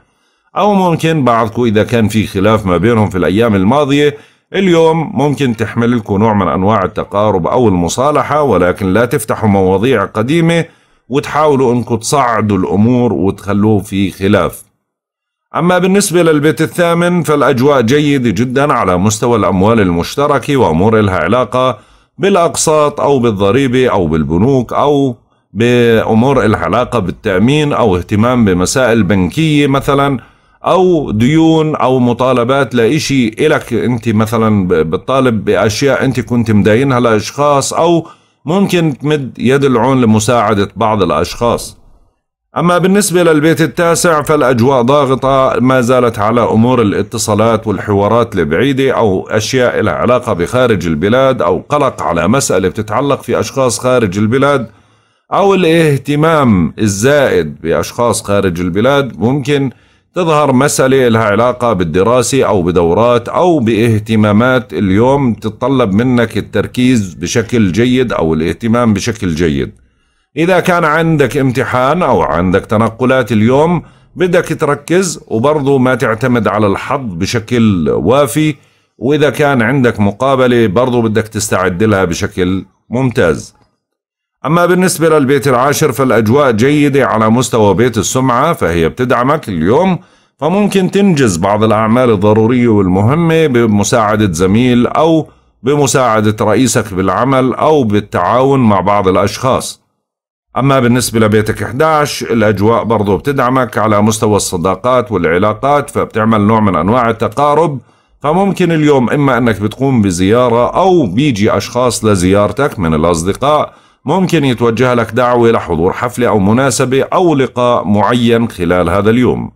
او ممكن بعضكم اذا كان في خلاف ما بينهم في الايام الماضيه اليوم ممكن تحمل لكم نوع من انواع التقارب او المصالحه ولكن لا تفتحوا مواضيع قديمه وتحاولوا انكم تصعدوا الامور وتخلوه في خلاف أما بالنسبة للبيت الثامن فالأجواء جيدة جدا على مستوى الأموال المشتركة وأمور لها علاقة بالأقساط أو بالضريبة أو بالبنوك أو بأمور لها علاقة بالتأمين أو اهتمام بمسائل بنكية مثلا أو ديون أو مطالبات لإشي إلك أنت مثلا بتطالب بأشياء أنت كنت مداينها لأشخاص أو ممكن تمد يد العون لمساعدة بعض الأشخاص أما بالنسبة للبيت التاسع فالأجواء ضاغطة ما زالت على أمور الاتصالات والحوارات البعيدة أو أشياء لها علاقة بخارج البلاد أو قلق على مسألة بتتعلق في أشخاص خارج البلاد أو الاهتمام الزائد بأشخاص خارج البلاد ممكن تظهر مسألة لها علاقة بالدراسة أو بدورات أو باهتمامات اليوم تتطلب منك التركيز بشكل جيد أو الاهتمام بشكل جيد إذا كان عندك امتحان أو عندك تنقلات اليوم بدك تركز وبرضه ما تعتمد على الحظ بشكل وافي وإذا كان عندك مقابلة برضه بدك تستعد لها بشكل ممتاز أما بالنسبة للبيت العاشر فالأجواء جيدة على مستوى بيت السمعة فهي بتدعمك اليوم فممكن تنجز بعض الأعمال الضرورية والمهمة بمساعدة زميل أو بمساعدة رئيسك بالعمل أو بالتعاون مع بعض الأشخاص أما بالنسبة لبيتك 11 الأجواء برضو بتدعمك على مستوى الصداقات والعلاقات فبتعمل نوع من أنواع التقارب فممكن اليوم إما أنك بتقوم بزيارة أو بيجي أشخاص لزيارتك من الأصدقاء ممكن يتوجه لك دعوة لحضور حفلة أو مناسبة أو لقاء معين خلال هذا اليوم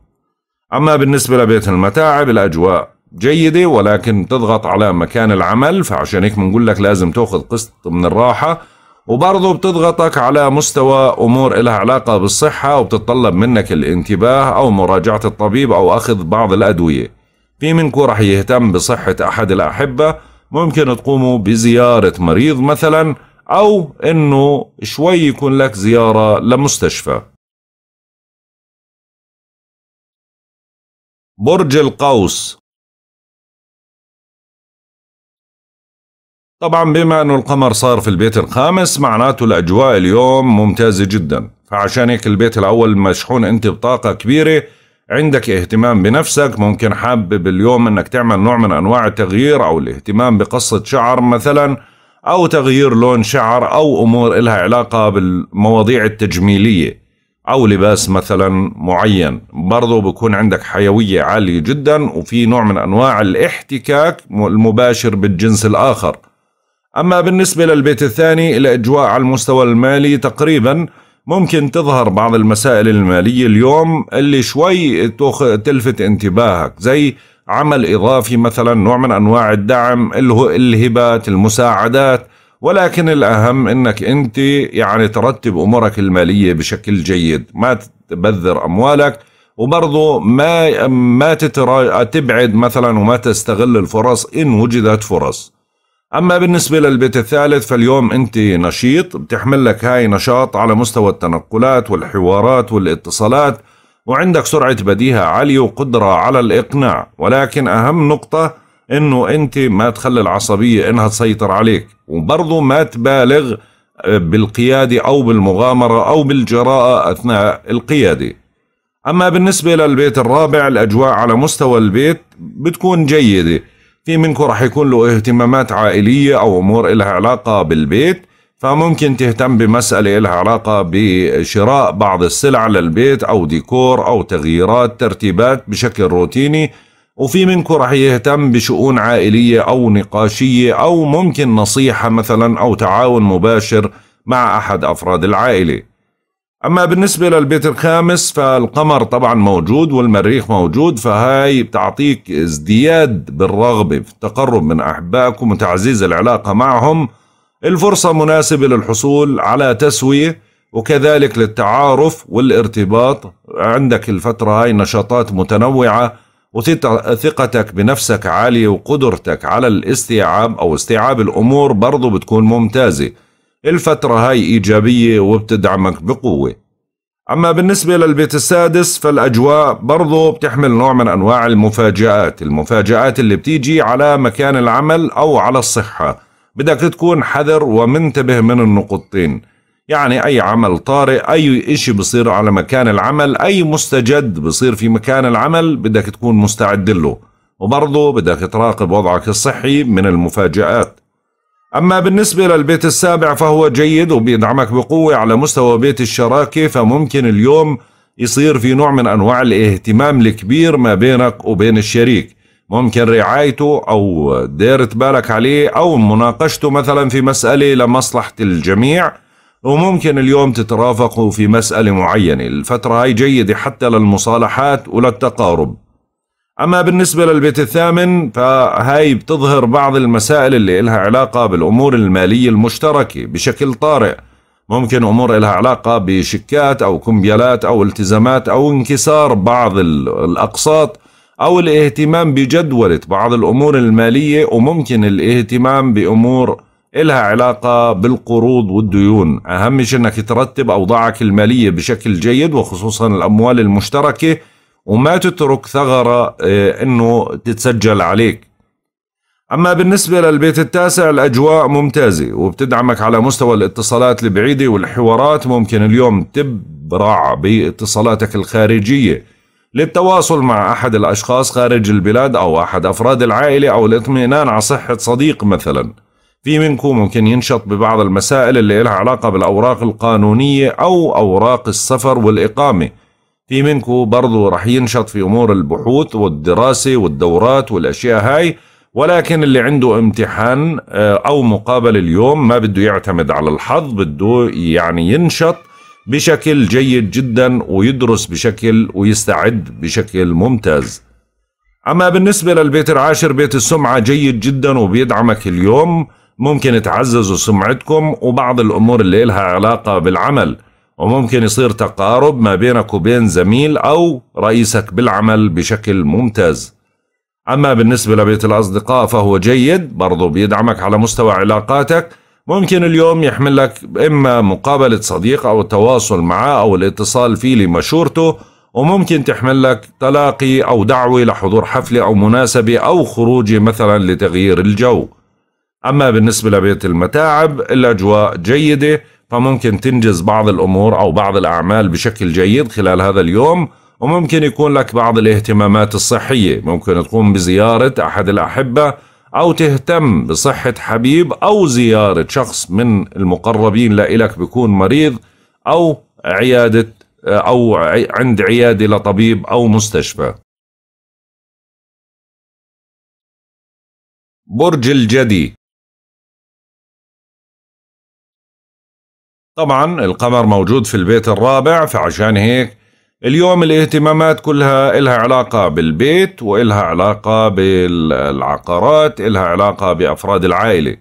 أما بالنسبة لبيت المتاعب الأجواء جيدة ولكن تضغط على مكان العمل فعشان هيك بنقول لك لازم تاخذ قسط من الراحة وبرضه بتضغطك على مستوى أمور إلها علاقة بالصحة وبتتطلب منك الانتباه أو مراجعة الطبيب أو أخذ بعض الأدوية في منكم رح يهتم بصحة أحد الأحبة ممكن تقوموا بزيارة مريض مثلا أو أنه شوي يكون لك زيارة لمستشفى برج القوس طبعا بما أنه القمر صار في البيت الخامس معناته الأجواء اليوم ممتازة جدا فعشان هيك البيت الأول مشحون أنت بطاقة كبيرة عندك اهتمام بنفسك ممكن حابب اليوم أنك تعمل نوع من أنواع التغيير أو الاهتمام بقصة شعر مثلا أو تغيير لون شعر أو أمور إلها علاقة بالمواضيع التجميلية أو لباس مثلا معين برضو بكون عندك حيوية عالية جدا وفي نوع من أنواع الاحتكاك المباشر بالجنس الآخر أما بالنسبة للبيت الثاني الأجواء على المستوى المالي تقريبا ممكن تظهر بعض المسائل المالية اليوم اللي شوي تلفت انتباهك زي عمل إضافي مثلا نوع من أنواع الدعم الهبات المساعدات ولكن الأهم أنك أنت يعني ترتب أمورك المالية بشكل جيد ما تبذر أموالك وبرضه ما ما تبعد مثلا وما تستغل الفرص إن وجدت فرص أما بالنسبة للبيت الثالث فاليوم أنت نشيط بتحمل لك هاي نشاط على مستوى التنقلات والحوارات والاتصالات وعندك سرعة بديهة عالية وقدرة على الإقناع ولكن أهم نقطة أنه أنت ما تخلي العصبية أنها تسيطر عليك وبرضه ما تبالغ آه، بالقيادة أو بالمغامرة أو بالجراءة أثناء القيادة أما بالنسبة للبيت الرابع الأجواء على مستوى البيت بتكون جيدة في منكم رح يكون له اهتمامات عائلية أو أمور إلها علاقة بالبيت فممكن تهتم بمسألة إلها علاقة بشراء بعض السلع للبيت أو ديكور أو تغييرات ترتيبات بشكل روتيني وفي منكم رح يهتم بشؤون عائلية أو نقاشية أو ممكن نصيحة مثلا أو تعاون مباشر مع أحد أفراد العائلة أما بالنسبة للبيت الخامس فالقمر طبعا موجود والمريخ موجود فهاي بتعطيك ازدياد بالرغبة في التقرب من أحبائكم وتعزيز العلاقة معهم الفرصة مناسبة للحصول على تسوية وكذلك للتعارف والارتباط عندك الفترة هاي نشاطات متنوعة وثقتك بنفسك عالية وقدرتك على الاستيعاب أو استيعاب الأمور برضو بتكون ممتازة الفترة هاي إيجابية وبتدعمك بقوة أما بالنسبة للبيت السادس فالأجواء برضو بتحمل نوع من أنواع المفاجآت المفاجآت اللي بتيجي على مكان العمل أو على الصحة بدك تكون حذر ومنتبه من النقطتين يعني أي عمل طارئ أي إشي بصير على مكان العمل أي مستجد بصير في مكان العمل بدك تكون مستعد له وبرضه بدك تراقب وضعك الصحي من المفاجآت أما بالنسبة للبيت السابع فهو جيد وبيدعمك بقوة على مستوى بيت الشراكة فممكن اليوم يصير في نوع من أنواع الاهتمام الكبير ما بينك وبين الشريك ممكن رعايته أو دائرة بالك عليه أو مناقشته مثلا في مسألة لمصلحة الجميع وممكن اليوم تترافقوا في مسألة معينة الفترة هاي جيدة حتى للمصالحات وللتقارب أما بالنسبة للبيت الثامن فهاي بتظهر بعض المسائل اللي إلها علاقة بالأمور المالية المشتركة بشكل طارئ ممكن أمور إلها علاقة بشيكات أو كمبيالات أو التزامات أو انكسار بعض الأقساط أو الاهتمام بجدولة بعض الأمور المالية وممكن الاهتمام بأمور إلها علاقة بالقروض والديون أهم شيء أنك ترتب أوضاعك المالية بشكل جيد وخصوصا الأموال المشتركة وما تترك ثغرة آه، انه تتسجل عليك اما بالنسبة للبيت التاسع الاجواء ممتازة وبتدعمك على مستوى الاتصالات البعيدة والحوارات ممكن اليوم تبرع باتصالاتك الخارجية للتواصل مع احد الاشخاص خارج البلاد او احد افراد العائلة او الاطمئنان على صحة صديق مثلا في منكم ممكن ينشط ببعض المسائل اللي لها علاقة بالاوراق القانونية او اوراق السفر والاقامة في منكم برضو رح ينشط في أمور البحوث والدراسة والدورات والأشياء هاي ولكن اللي عنده امتحان آه، أو مقابل اليوم ما بده يعتمد على الحظ بده يعني ينشط بشكل جيد جدا ويدرس بشكل ويستعد بشكل ممتاز أما بالنسبة للبيت العاشر بيت السمعة جيد جدا وبيدعمك اليوم ممكن تعززوا سمعتكم وبعض الأمور اللي لها علاقة بالعمل وممكن يصير تقارب ما بينك وبين زميل أو رئيسك بالعمل بشكل ممتاز أما بالنسبة لبيت الأصدقاء فهو جيد برضو بيدعمك على مستوى علاقاتك ممكن اليوم يحمل لك إما مقابلة صديق أو التواصل معه أو الاتصال فيه لمشورته وممكن تحمل لك تلاقي أو دعوة لحضور حفلة أو مناسبة أو خروجة مثلا لتغيير الجو أما بالنسبة لبيت المتاعب الأجواء جيدة فممكن تنجز بعض الامور او بعض الاعمال بشكل جيد خلال هذا اليوم وممكن يكون لك بعض الاهتمامات الصحيه ممكن تقوم بزياره احد الاحبه او تهتم بصحه حبيب او زياره شخص من المقربين لإلك بيكون مريض او عياده او عند عياده لطبيب او مستشفى برج الجدي طبعا القمر موجود في البيت الرابع فعشان هيك اليوم الاهتمامات كلها إلها علاقة بالبيت وإلها علاقة بالعقارات إلها علاقة بأفراد العائلة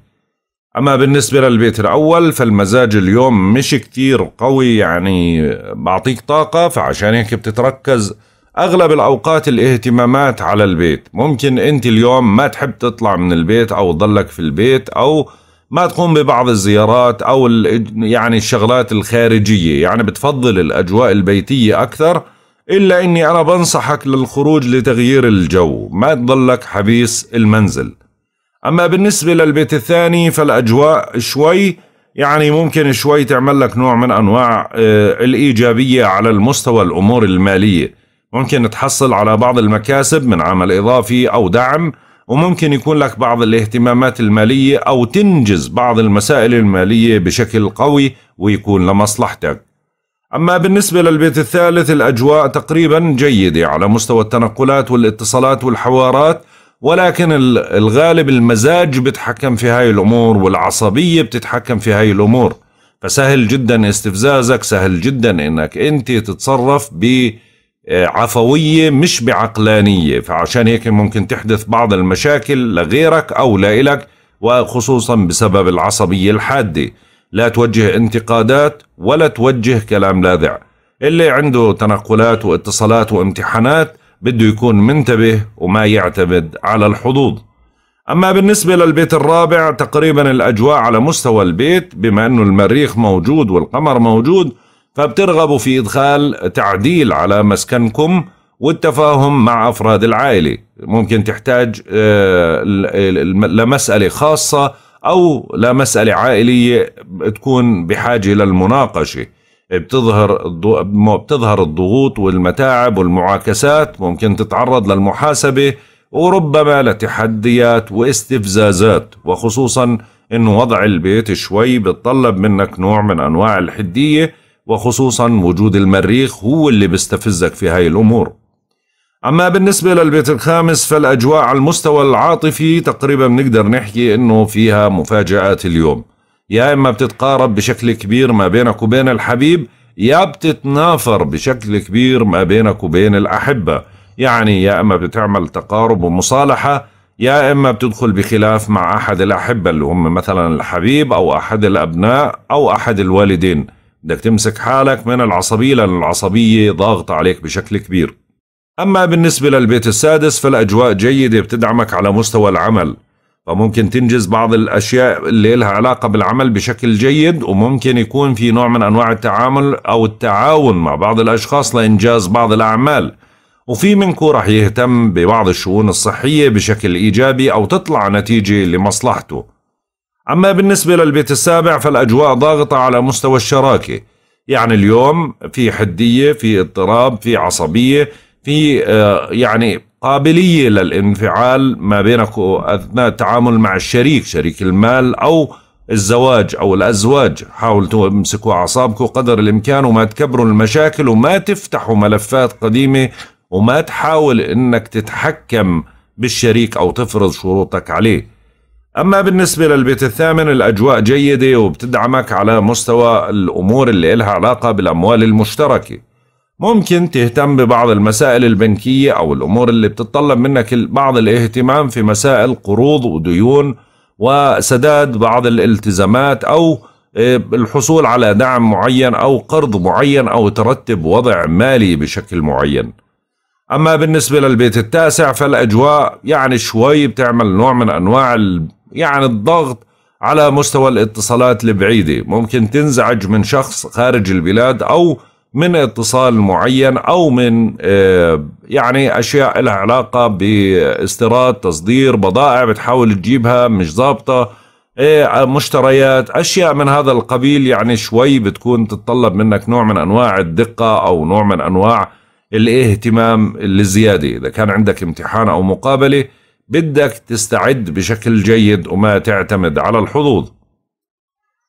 أما بالنسبة للبيت الأول فالمزاج اليوم مش كتير قوي يعني بعطيك طاقة فعشان هيك بتتركز أغلب الأوقات الاهتمامات على البيت ممكن أنت اليوم ما تحب تطلع من البيت أو ضلك في البيت أو ما تقوم ببعض الزيارات او يعني الشغلات الخارجيه يعني بتفضل الاجواء البيتيه اكثر الا اني انا بنصحك للخروج لتغيير الجو ما تضلك حبيس المنزل اما بالنسبه للبيت الثاني فالاجواء شوي يعني ممكن شوي تعمل لك نوع من انواع آه، الايجابيه على المستوى الامور الماليه ممكن تحصل على بعض المكاسب من عمل اضافي او دعم وممكن يكون لك بعض الاهتمامات المالية أو تنجز بعض المسائل المالية بشكل قوي ويكون لمصلحتك أما بالنسبة للبيت الثالث الأجواء تقريبا جيدة على مستوى التنقلات والاتصالات والحوارات ولكن الغالب المزاج بتحكم في هاي الأمور والعصبية بتتحكم في هاي الأمور فسهل جدا استفزازك سهل جدا انك انت تتصرف بشكل عفوية مش بعقلانية فعشان هيك ممكن تحدث بعض المشاكل لغيرك أو لإلك وخصوصا بسبب العصبية الحادة لا توجه انتقادات ولا توجه كلام لاذع اللي عنده تنقلات واتصالات وامتحانات بده يكون منتبه وما يعتمد على الحظوظ أما بالنسبة للبيت الرابع تقريبا الأجواء على مستوى البيت بما أنه المريخ موجود والقمر موجود فبترغبوا في إدخال تعديل على مسكنكم والتفاهم مع أفراد العائلة ممكن تحتاج آه، لمسألة خاصة أو لمسألة عائلية تكون بحاجة للمناقشة بتظهر بتظهر الضغوط والمتاعب والمعاكسات ممكن تتعرض للمحاسبة وربما لتحديات واستفزازات وخصوصا انه وضع البيت شوي بتطلب منك نوع من انواع الحديه وخصوصا وجود المريخ هو اللي بيستفزك في هاي الأمور أما بالنسبة للبيت الخامس فالأجواء على المستوى العاطفي تقريبا بنقدر نحكي أنه فيها مفاجآت اليوم يا إما بتتقارب بشكل كبير ما بينك وبين الحبيب يا بتتنافر بشكل كبير ما بينك وبين الأحبة يعني يا إما بتعمل تقارب ومصالحة يا إما بتدخل بخلاف مع أحد الأحبة اللي هم مثلا الحبيب أو أحد الأبناء أو أحد الوالدين بدك تمسك حالك من العصبية للعصبية ضاغطة عليك بشكل كبير أما بالنسبة للبيت السادس فالأجواء جيدة بتدعمك على مستوى العمل فممكن تنجز بعض الأشياء اللي لها علاقة بالعمل بشكل جيد وممكن يكون في نوع من أنواع التعامل أو التعاون مع بعض الأشخاص لإنجاز بعض الأعمال وفي منكم رح يهتم ببعض الشؤون الصحية بشكل إيجابي أو تطلع نتيجة لمصلحته أما بالنسبة للبيت السابع فالأجواء ضاغطة على مستوى الشراكة يعني اليوم في حدية في اضطراب في عصبية في آه، يعني قابلية للانفعال ما بينك أثناء التعامل مع الشريك شريك المال أو الزواج أو الأزواج حاولوا تمسكوا أعصابكم قدر الإمكان وما تكبروا المشاكل وما تفتحوا ملفات قديمة وما تحاول إنك تتحكم بالشريك أو تفرض شروطك عليه أما بالنسبة للبيت الثامن الأجواء جيدة وبتدعمك على مستوى الأمور اللي إلها علاقة بالأموال المشتركة ممكن تهتم ببعض المسائل البنكية أو الأمور اللي بتطلب منك بعض الاهتمام في مسائل قروض وديون وسداد بعض الالتزامات أو آه، الحصول على دعم معين أو قرض معين أو ترتب وضع مالي بشكل معين أما بالنسبة للبيت التاسع فالأجواء يعني شوي بتعمل نوع من أنواع يعني الضغط على مستوى الاتصالات البعيدة ممكن تنزعج من شخص خارج البلاد أو من اتصال معين أو من آه، يعني أشياء لها علاقة باستيراد تصدير بضائع بتحاول تجيبها مش ظابطة آه، مشتريات أشياء من هذا القبيل يعني شوي بتكون تتطلب منك نوع من أنواع الدقة أو نوع من أنواع الاهتمام الزيادة إذا كان عندك امتحان أو مقابلة بدك تستعد بشكل جيد وما تعتمد على الحظوظ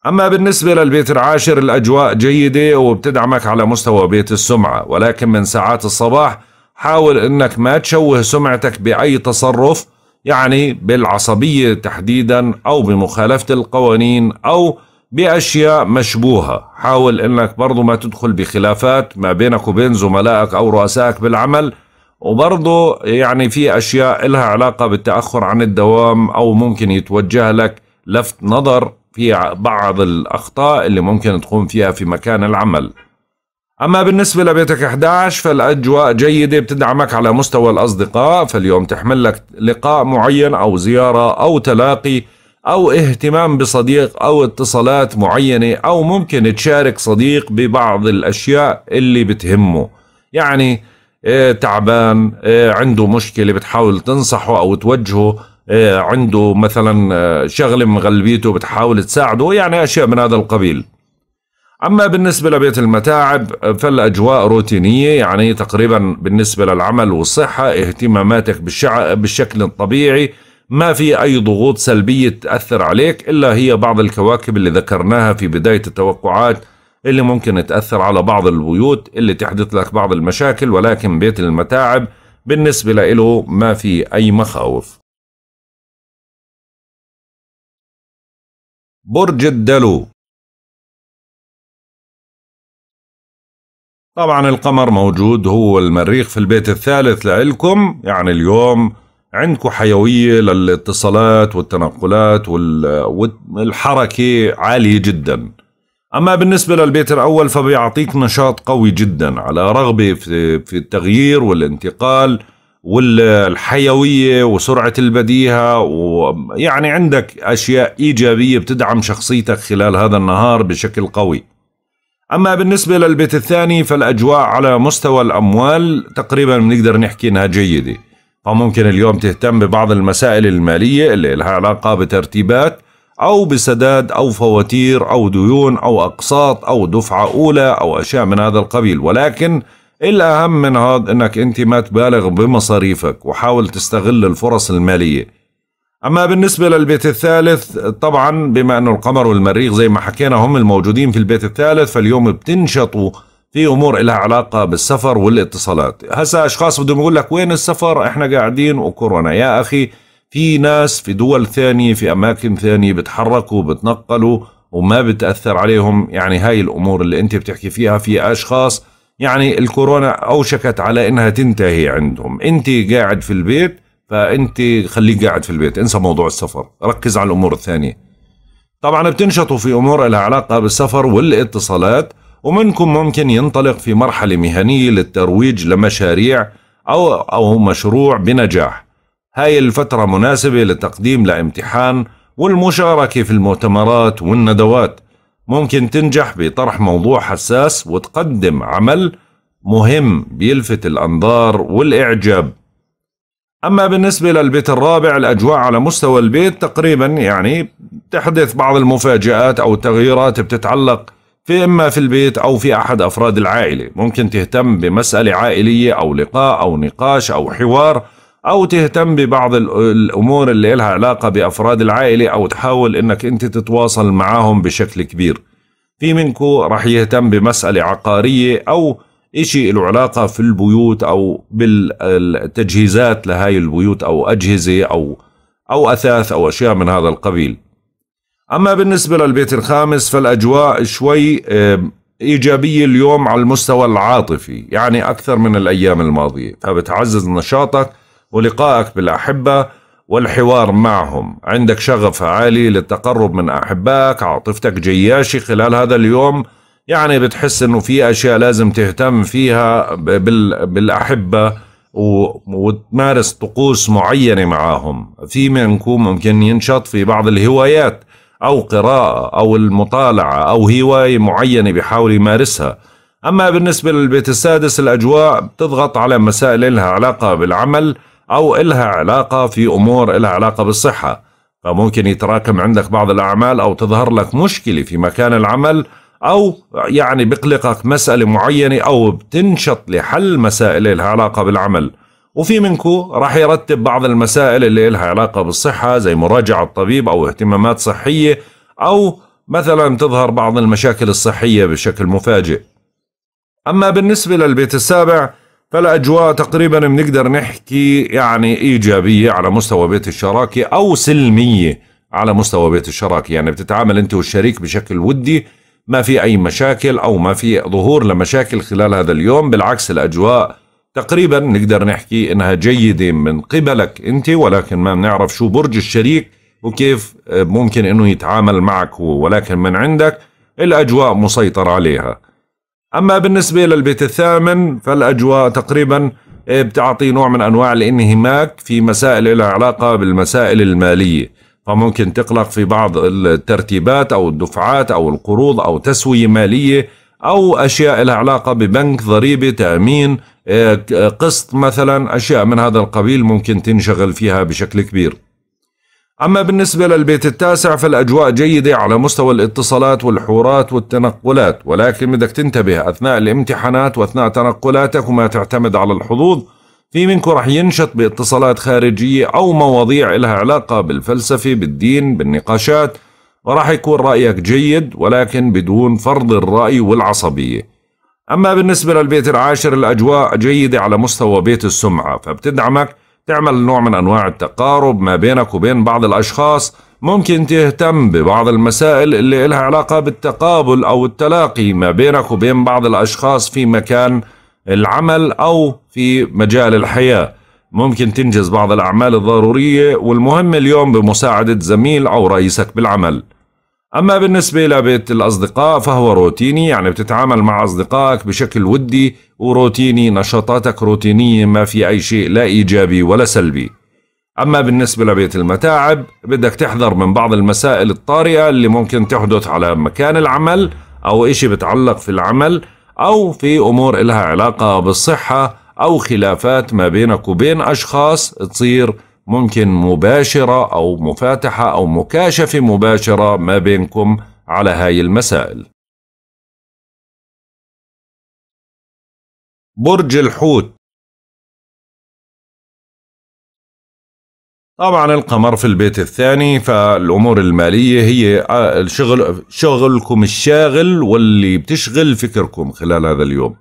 أما بالنسبة للبيت العاشر الأجواء جيدة وبتدعمك على مستوى بيت السمعة ولكن من ساعات الصباح حاول أنك ما تشوه سمعتك بأي تصرف يعني بالعصبية تحديدا أو بمخالفة القوانين أو بأشياء مشبوهة حاول أنك برضو ما تدخل بخلافات ما بينك وبين زملائك أو رؤسائك بالعمل وبرضه يعني في اشياء لها علاقه بالتاخر عن الدوام او ممكن يتوجه لك لفت نظر في بعض الاخطاء اللي ممكن تقوم فيها في مكان العمل. أما بالنسبة لبيتك 11 فالأجواء جيدة بتدعمك على مستوى الأصدقاء فاليوم تحمل لك لقاء معين أو زيارة أو تلاقي أو اهتمام بصديق أو اتصالات معينة أو ممكن تشارك صديق ببعض الأشياء اللي بتهمه يعني إيه، تعبان إيه، عنده مشكلة بتحاول تنصحه أو توجهه إيه، عنده مثلا آه، شغلة مغلبيته بتحاول تساعده يعني أشياء من هذا القبيل أما بالنسبة لبيت المتاعب فالأجواء روتينية يعني تقريبا بالنسبة للعمل والصحة اهتماماتك بالشع... بالشكل الطبيعي ما في أي ضغوط سلبية تأثر عليك إلا هي بعض الكواكب اللي ذكرناها في بداية التوقعات اللي ممكن تأثر على بعض البيوت اللي تحدث لك بعض المشاكل ولكن بيت المتاعب بالنسبة له ما في أي مخاوف برج الدلو طبعا القمر موجود هو المريخ في البيت الثالث لإلكم يعني اليوم عندكم حيوية للاتصالات والتنقلات والحركة عالية جداً أما بالنسبة للبيت الأول فبيعطيك نشاط قوي جدا على رغبة في التغيير والانتقال والحيوية وسرعة البديهة ويعني عندك أشياء إيجابية بتدعم شخصيتك خلال هذا النهار بشكل قوي أما بالنسبة للبيت الثاني فالأجواء على مستوى الأموال تقريبا بنقدر نحكي أنها جيدة فممكن اليوم تهتم ببعض المسائل المالية اللي لها علاقة بترتيبات أو بسداد أو فواتير أو ديون أو أقساط أو دفعة أولى أو أشياء من هذا القبيل ولكن الأهم من هذا أنك أنت ما تبالغ بمصاريفك وحاول تستغل الفرص المالية أما بالنسبة للبيت الثالث طبعا بما أنه القمر والمريخ زي ما حكينا هم الموجودين في البيت الثالث فاليوم بتنشطوا في امور لها علاقه بالسفر والاتصالات هسا اشخاص بدهم يقول لك وين السفر احنا قاعدين وكورونا يا اخي في ناس في دول ثانية في أماكن ثانية بتحركوا بتنقلوا وما بتأثر عليهم يعني هاي الأمور اللي أنت بتحكي فيها في أشخاص يعني الكورونا أوشكت على إنها تنتهي عندهم أنت قاعد في البيت فأنت خليك قاعد في البيت انسى موضوع السفر ركز على الأمور الثانية طبعا بتنشطوا في أمور لها علاقة بالسفر والاتصالات ومنكم ممكن ينطلق في مرحلة مهنية للترويج لمشاريع أو أو مشروع بنجاح هاي الفترة مناسبة لتقديم لامتحان والمشاركة في المؤتمرات والندوات ممكن تنجح بطرح موضوع حساس وتقدم عمل مهم بيلفت الأنظار والإعجاب أما بالنسبة للبيت الرابع الأجواء على مستوى البيت تقريبا يعني تحدث بعض المفاجآت أو التغييرات بتتعلق في إما في البيت أو في أحد أفراد العائلة ممكن تهتم بمسألة عائلية أو لقاء أو نقاش أو حوار او تهتم ببعض الامور اللي لها علاقه بافراد العائله او تحاول انك انت تتواصل معاهم بشكل كبير في منكو راح يهتم بمساله عقاريه او إشي له علاقة في البيوت أو بالتجهيزات لهاي البيوت أو أجهزة أو أو أثاث أو أشياء من هذا القبيل أما بالنسبة للبيت الخامس فالأجواء شوي إيجابية اليوم على المستوى العاطفي يعني أكثر من الأيام الماضية فبتعزز نشاطك ولقائك بالأحبة والحوار معهم عندك شغف عالي للتقرب من أحبائك عاطفتك جياشي خلال هذا اليوم يعني بتحس انه في اشياء لازم تهتم فيها بالاحبه وتمارس طقوس معينه معهم في منكم ممكن ينشط في بعض الهوايات او قراءه او المطالعه او هوايه معينه بحاول يمارسها اما بالنسبه للبيت السادس الاجواء بتضغط على مسائل لها علاقه بالعمل أو إلها علاقة في أمور إلها علاقة بالصحة فممكن يتراكم عندك بعض الأعمال أو تظهر لك مشكلة في مكان العمل أو يعني بقلقك مسألة معينة أو بتنشط لحل مسائل إلها علاقة بالعمل وفي منكو راح يرتب بعض المسائل اللي إلها علاقة بالصحة زي مراجعة طبيب أو اهتمامات صحية أو مثلا تظهر بعض المشاكل الصحية بشكل مفاجئ أما بالنسبة للبيت السابع فالاجواء تقريبا بنقدر نحكي يعني ايجابيه على مستوى بيت الشراكه او سلميه على مستوى بيت الشراكه يعني بتتعامل انت والشريك بشكل ودي ما في اي مشاكل او ما في ظهور لمشاكل خلال هذا اليوم بالعكس الاجواء تقريبا نقدر نحكي انها جيده من قبلك انت ولكن ما بنعرف شو برج الشريك وكيف ممكن انه يتعامل معك هو ولكن من عندك الاجواء مسيطر عليها أما بالنسبة للبيت الثامن فالأجواء تقريبا إيه، بتعطي نوع من أنواع الانهماك في مسائل لها علاقة بالمسائل المالية فممكن تقلق في بعض الترتيبات أو الدفعات أو القروض أو تسوية مالية أو أشياء لها علاقة ببنك ضريبة تأمين إيه، قسط مثلا أشياء من هذا القبيل ممكن تنشغل فيها بشكل كبير أما بالنسبة للبيت التاسع فالأجواء جيدة على مستوى الاتصالات والحورات والتنقلات ولكن بدك تنتبه أثناء الامتحانات وأثناء تنقلاتك وما تعتمد على الحظوظ في منكم رح ينشط باتصالات خارجية أو مواضيع لها علاقة بالفلسفة بالدين بالنقاشات وراح يكون رأيك جيد ولكن بدون فرض الرأي والعصبية أما بالنسبة للبيت العاشر الأجواء جيدة على مستوى بيت السمعة فبتدعمك تعمل نوع من أنواع التقارب ما بينك وبين بعض الأشخاص ممكن تهتم ببعض المسائل اللي إلها علاقة بالتقابل أو التلاقي ما بينك وبين بعض الأشخاص في مكان العمل أو في مجال الحياة ممكن تنجز بعض الأعمال الضرورية والمهمة اليوم بمساعدة زميل أو رئيسك بالعمل أما بالنسبة لبيت الأصدقاء فهو روتيني يعني بتتعامل مع أصدقائك بشكل ودي وروتيني نشاطاتك روتينية ما في أي شيء لا إيجابي ولا سلبي أما بالنسبة لبيت المتاعب بدك تحذر من بعض المسائل الطارئة اللي ممكن تحدث على مكان العمل أو إشي بتعلق في العمل أو في أمور إلها علاقة بالصحة أو خلافات ما بينك وبين أشخاص تصير ممكن مباشرة أو مفاتحة أو مكاشفة مباشرة ما بينكم على هاي المسائل برج الحوت طبعا القمر في البيت الثاني فالامور الماليه هي آه، الشغل شغلكم الشاغل واللي بتشغل فكركم خلال هذا اليوم.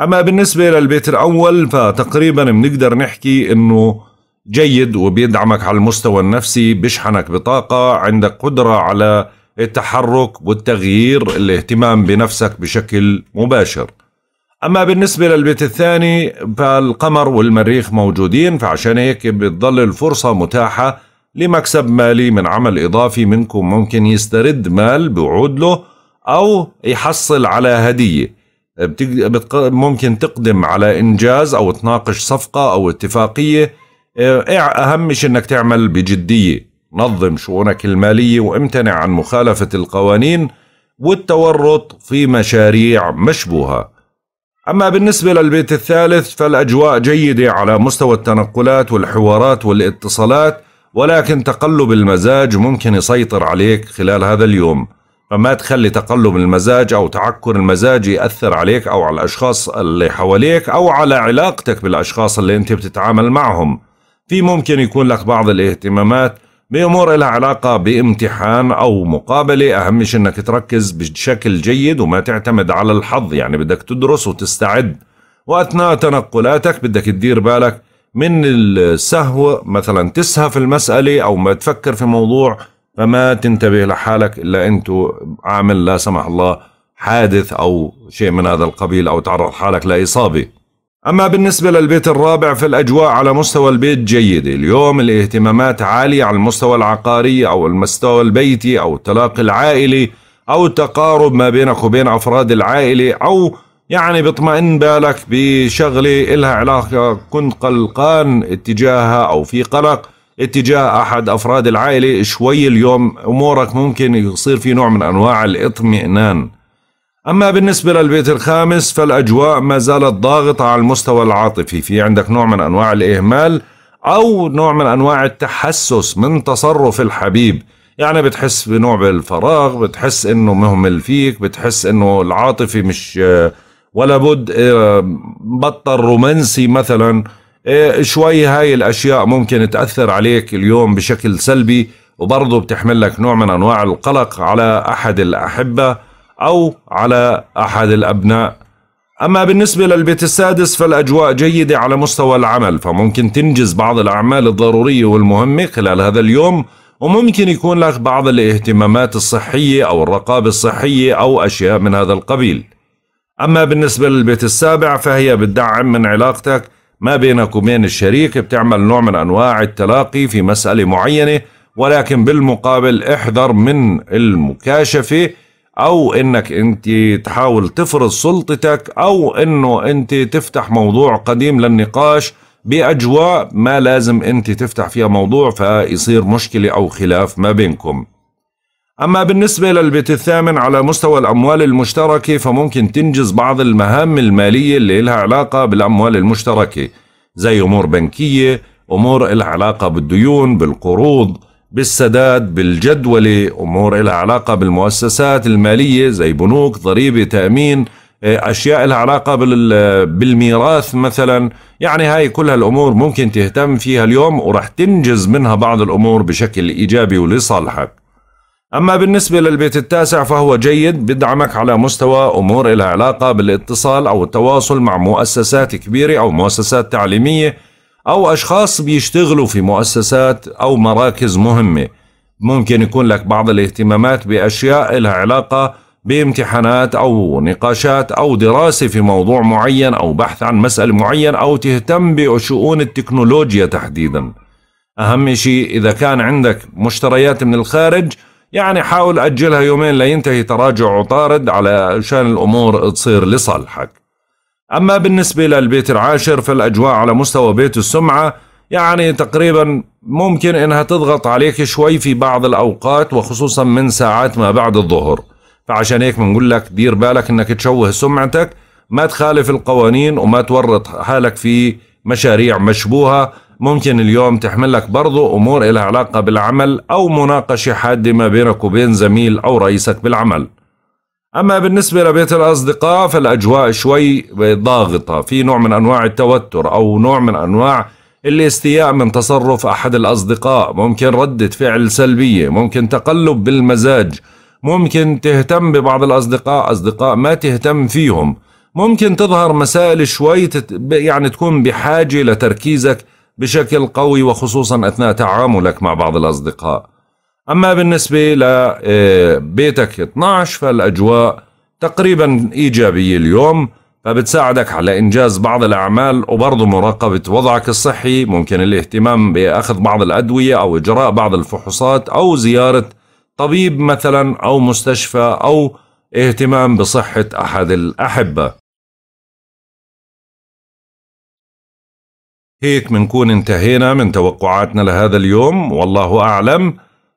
اما بالنسبه للبيت الاول فتقريبا بنقدر نحكي انه جيد وبيدعمك على المستوى النفسي بيشحنك بطاقة عندك قدرة على التحرك والتغيير الاهتمام بنفسك بشكل مباشر أما بالنسبة للبيت الثاني فالقمر والمريخ موجودين فعشان هيك بتضل الفرصة متاحة لمكسب مالي من عمل إضافي منكم ممكن يسترد مال بوعود له أو يحصل على هدية ممكن تقدم على إنجاز أو تناقش صفقة أو اتفاقية إيه، إيه، اهم شيء انك تعمل بجديه نظم شؤونك الماليه وامتنع عن مخالفه القوانين والتورط في مشاريع مشبوهه اما بالنسبه للبيت الثالث فالاجواء جيده على مستوى التنقلات والحوارات والاتصالات ولكن تقلب المزاج ممكن يسيطر عليك خلال هذا اليوم فما تخلي تقلب المزاج أو تعكر المزاج يأثر عليك أو على الأشخاص اللي حواليك أو على علاقتك بالأشخاص اللي أنت بتتعامل معهم في ممكن يكون لك بعض الاهتمامات بأمور لها علاقة بامتحان أو مقابلة أهم شيء أنك تركز بشكل جيد وما تعتمد على الحظ يعني بدك تدرس وتستعد وأثناء تنقلاتك بدك تدير بالك من السهو مثلا تسهى في المسألة أو ما تفكر في موضوع فما تنتبه لحالك إلا أنت عامل لا سمح الله حادث أو شيء من هذا القبيل أو تعرض حالك لإصابة أما بالنسبة للبيت الرابع فالأجواء على مستوى البيت جيدة اليوم الاهتمامات عالية على المستوى العقاري أو المستوى البيتي أو التلاقي العائلي أو التقارب ما بينك وبين أفراد العائلة أو يعني بيطمئن بالك بشغلة إلها علاقة كنت قلقان اتجاهها أو في قلق اتجاه أحد أفراد العائلة شوي اليوم أمورك ممكن يصير في نوع من أنواع الاطمئنان أما بالنسبة للبيت الخامس فالأجواء ما زالت ضاغطة على المستوى العاطفي في عندك نوع من أنواع الإهمال أو نوع من أنواع التحسس من تصرف الحبيب يعني بتحس بنوع بالفراغ بتحس انه مهمل فيك بتحس انه العاطفي مش ولا بد آه، بطل رومانسي مثلا آه، شوي هاي الاشياء ممكن تاثر عليك اليوم بشكل سلبي وبرضه بتحمل لك نوع من انواع القلق على احد الاحبه أو على أحد الأبناء أما بالنسبة للبيت السادس فالأجواء جيدة على مستوى العمل فممكن تنجز بعض الأعمال الضرورية والمهمة خلال هذا اليوم وممكن يكون لك بعض الاهتمامات الصحية أو الرقابة الصحية أو أشياء من هذا القبيل أما بالنسبة للبيت السابع فهي بتدعم من علاقتك ما بينك وبين الشريك بتعمل نوع من أنواع التلاقي في مسألة معينة ولكن بالمقابل احذر من المكاشفة او انك انت تحاول تفرض سلطتك او انه انت تفتح موضوع قديم للنقاش باجواء ما لازم انت تفتح فيها موضوع فيصير مشكله او خلاف ما بينكم. اما بالنسبه للبيت الثامن على مستوى الاموال المشتركه فممكن تنجز بعض المهام الماليه اللي لها علاقه بالاموال المشتركه زي امور بنكيه، امور لها علاقه بالديون، بالقروض، بالسداد بالجدولة أمور لها علاقة بالمؤسسات المالية زي بنوك ضريبة تأمين آه، أشياء لها علاقة بالميراث مثلا يعني هاي كلها الأمور ممكن تهتم فيها اليوم ورح تنجز منها بعض الأمور بشكل إيجابي ولصالحك أما بالنسبة للبيت التاسع فهو جيد بدعمك على مستوى أمور لها علاقة بالاتصال أو التواصل مع مؤسسات كبيرة أو مؤسسات تعليمية أو أشخاص بيشتغلوا في مؤسسات أو مراكز مهمة ممكن يكون لك بعض الاهتمامات بأشياء لها علاقة بامتحانات أو نقاشات أو دراسة في موضوع معين أو بحث عن مسألة معين أو تهتم بشؤون التكنولوجيا تحديدا أهم شيء إذا كان عندك مشتريات من الخارج يعني حاول أجلها يومين لينتهي تراجع عطارد علشان الأمور تصير لصالحك أما بالنسبة للبيت العاشر فالأجواء على مستوى بيت السمعة يعني تقريبا ممكن إنها تضغط عليك شوي في بعض الأوقات وخصوصا من ساعات ما بعد الظهر فعشان هيك بنقول لك دير بالك إنك تشوه سمعتك ما تخالف القوانين وما تورط حالك في مشاريع مشبوهة ممكن اليوم تحمل لك برضو أمور إلها علاقة بالعمل أو مناقشة حادة ما بينك وبين زميل أو رئيسك بالعمل أما بالنسبة لبيت الأصدقاء فالأجواء شوي ضاغطة في نوع من أنواع التوتر أو نوع من أنواع الاستياء من تصرف أحد الأصدقاء ممكن ردة فعل سلبية ممكن تقلب بالمزاج ممكن تهتم ببعض الأصدقاء أصدقاء ما تهتم فيهم ممكن تظهر مسائل شوي تت... يعني تكون بحاجة لتركيزك بشكل قوي وخصوصا أثناء تعاملك مع بعض الأصدقاء أما بالنسبة لبيتك آه، 12 فالأجواء تقريبا إيجابية اليوم فبتساعدك على إنجاز بعض الأعمال وبرضه مراقبة وضعك الصحي ممكن الاهتمام بأخذ بعض الأدوية أو إجراء بعض الفحوصات أو زيارة طبيب مثلا أو مستشفى أو اهتمام بصحة أحد الأحبة هيك منكون انتهينا من توقعاتنا لهذا اليوم والله أعلم